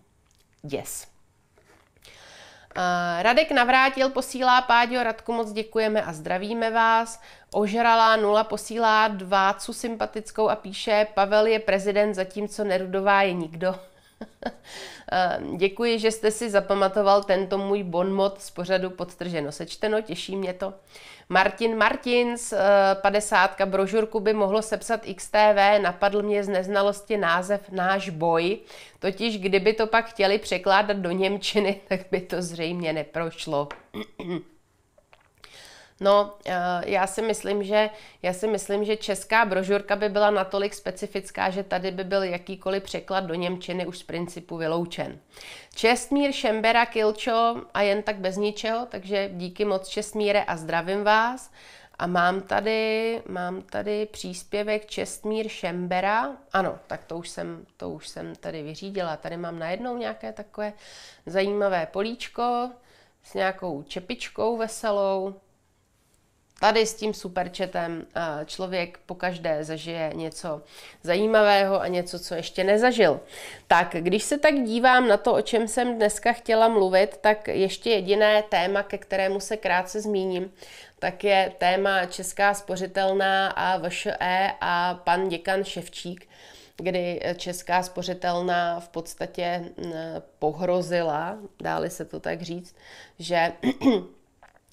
Yes. Radek Navrátil posílá Páďo, Radku moc děkujeme a zdravíme vás. Ožralá nula posílá dvácu sympatickou a píše Pavel je prezident, zatímco Nerudová je nikdo. Eh, děkuji, že jste si zapamatoval tento můj bonmot z pořadu podtrženo sečteno, těší mě to. Martin Martins, 50. Eh, brožurku by mohlo sepsat XTV, napadl mě z neznalosti název Náš boj, totiž kdyby to pak chtěli překládat do Němčiny, tak by to zřejmě neprošlo. No, eh, já si myslím, že já si myslím, že česká brožurka by byla natolik specifická, že tady by byl jakýkoliv překlad do Němčiny už z principu vyloučen. Čestmír Šembera Kilčo a jen tak bez ničeho, takže díky moc Čestmíre a zdravím vás. A mám tady, mám tady příspěvek Čestmír Šembera. Ano, tak to už, jsem, to už jsem tady vyřídila. Tady mám najednou nějaké takové zajímavé políčko s nějakou čepičkou veselou. Tady s tím superčetem eh, člověk po každé zažije něco zajímavého a něco, co ještě nezažil. Tak, když se tak dívám na to, o čem jsem dneska chtěla mluvit, tak ještě jediné téma, ke kterému se krátce zmíním, tak je téma Česká spořitelná a VŠE a pan děkan Ševčík, kdy Česká spořitelná v podstatě eh, pohrozila, dáli se to tak říct, že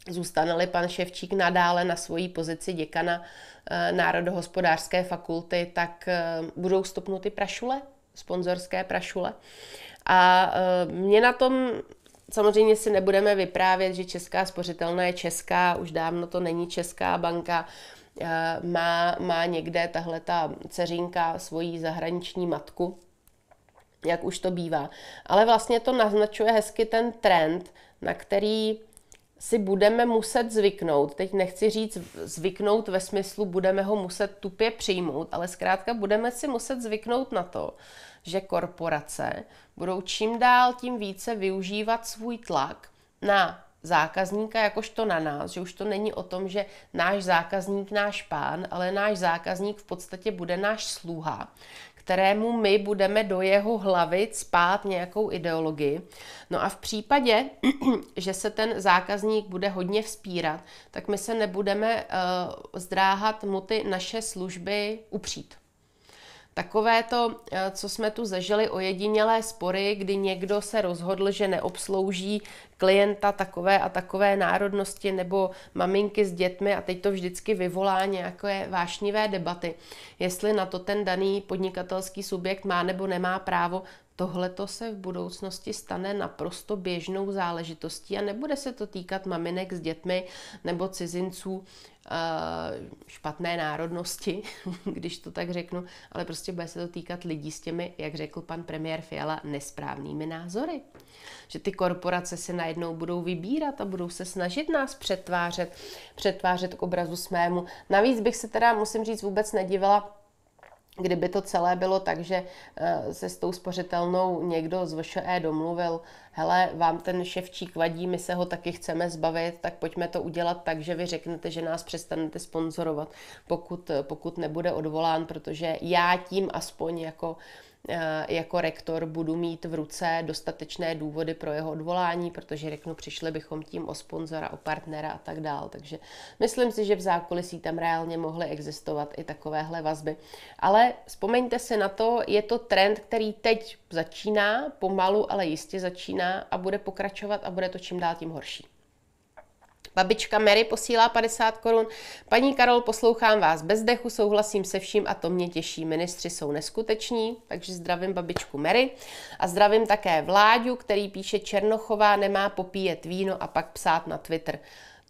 Zůstane-li pan Ševčík nadále na svojí pozici děkana eh, Národohospodářské fakulty, tak eh, budou stopnuty prašule, sponzorské prašule. A eh, mě na tom Samozřejmě si nebudeme vyprávět, že Česká spořitelná je česká, už dávno to není Česká banka, má, má někde tahle ta ceřinka svoji zahraniční matku, jak už to bývá. Ale vlastně to naznačuje hezky ten trend, na který si budeme muset zvyknout, teď nechci říct zvyknout ve smyslu budeme ho muset tupě přijmout, ale zkrátka budeme si muset zvyknout na to, že korporace budou čím dál tím více využívat svůj tlak na zákazníka jakožto na nás, že už to není o tom, že náš zákazník náš pán, ale náš zákazník v podstatě bude náš sluha, kterému my budeme do jeho hlavy spát nějakou ideologii. No a v případě, že se ten zákazník bude hodně vzpírat, tak my se nebudeme uh, zdráhat mu ty naše služby upřít. Takové to, eh, co jsme tu zažili, ojedinělé spory, kdy někdo se rozhodl, že neobslouží klienta takové a takové národnosti nebo maminky s dětmi a teď to vždycky vyvolá nějaké vášnivé debaty. Jestli na to ten daný podnikatelský subjekt má nebo nemá právo, tohle to se v budoucnosti stane naprosto běžnou záležitostí a nebude se to týkat maminek s dětmi nebo cizinců, Eh, špatné národnosti, když to tak řeknu, ale prostě bude se to týkat lidí s těmi, jak řekl pan premiér Fiala, nesprávnými názory. Že ty korporace se najednou budou vybírat a budou se snažit nás přetvářet, přetvářet k obrazu svému. Navíc bych se teda, musím říct, vůbec nedivila, Kdyby to celé bylo tak, že eh, se s tou spořitelnou někdo z VŠE domluvil, hele, vám ten ševčík vadí, my se ho taky chceme zbavit, tak pojďme to udělat tak, že vy řeknete, že nás přestanete sponzorovat, pokud, eh, pokud nebude odvolán, protože já tím aspoň jako uh, Eh, jako rektor budu mít v ruce dostatečné důvody pro jeho odvolání, protože řeknu, přišli bychom tím o sponzora, o partnera a tak dál. Takže myslím si, že v zákulisí tam reálně mohly existovat i takovéhle vazby. Ale vzpomeňte si na to, je to trend, který teď začíná, pomalu, ale jistě začíná a bude pokračovat a bude to čím dál tím horší. Babička Mary posílá 50 korun. Paní Karol, poslouchám vás bez dechu, souhlasím se vším a to mě těší. Ministři jsou neskuteční, takže zdravím babičku Mary. A zdravím také Vláďu, který píše Černochová nemá popíjet víno a pak psát na Twitter.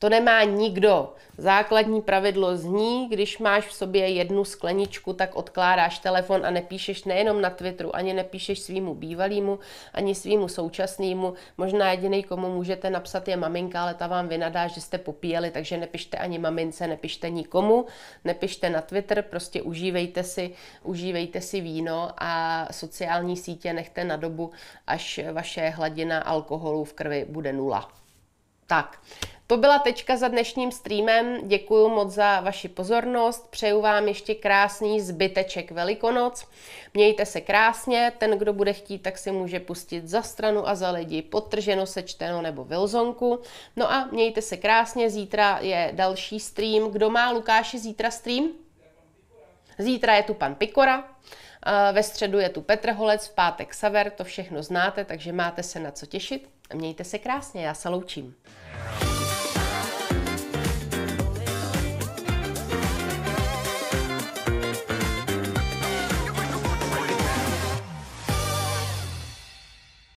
To nemá nikdo. Základní pravidlo zní, když máš v sobě jednu skleničku, tak odkládáš telefon a nepíšeš nejenom na Twitteru, ani nepíšeš svýmu bývalýmu, ani svýmu současnému. Možná jediný, komu můžete napsat, je maminka, ale ta vám vynadá, že jste popíjeli, takže nepište ani mamince, nepište nikomu, nepište na Twitter, prostě užívejte si, užívejte si víno a sociální sítě nechte na dobu, až vaše hladina alkoholu v krvi bude nula. Tak, to byla tečka za dnešním streamem. Děkuji moc za vaši pozornost. Přeju vám ještě krásný zbyteček Velikonoc. Mějte se krásně. Ten, kdo bude chtít, tak si může pustit za stranu a za lidi potrženo, sečteno nebo vilzonku. No a mějte se krásně. Zítra je další stream. Kdo má Lukáši zítra stream? Zítra je tu pan Pikora, ve středu je tu Petr Holec, v pátek Saver, to všechno znáte, takže máte se na co těšit. Mějte se krásně, já se loučím.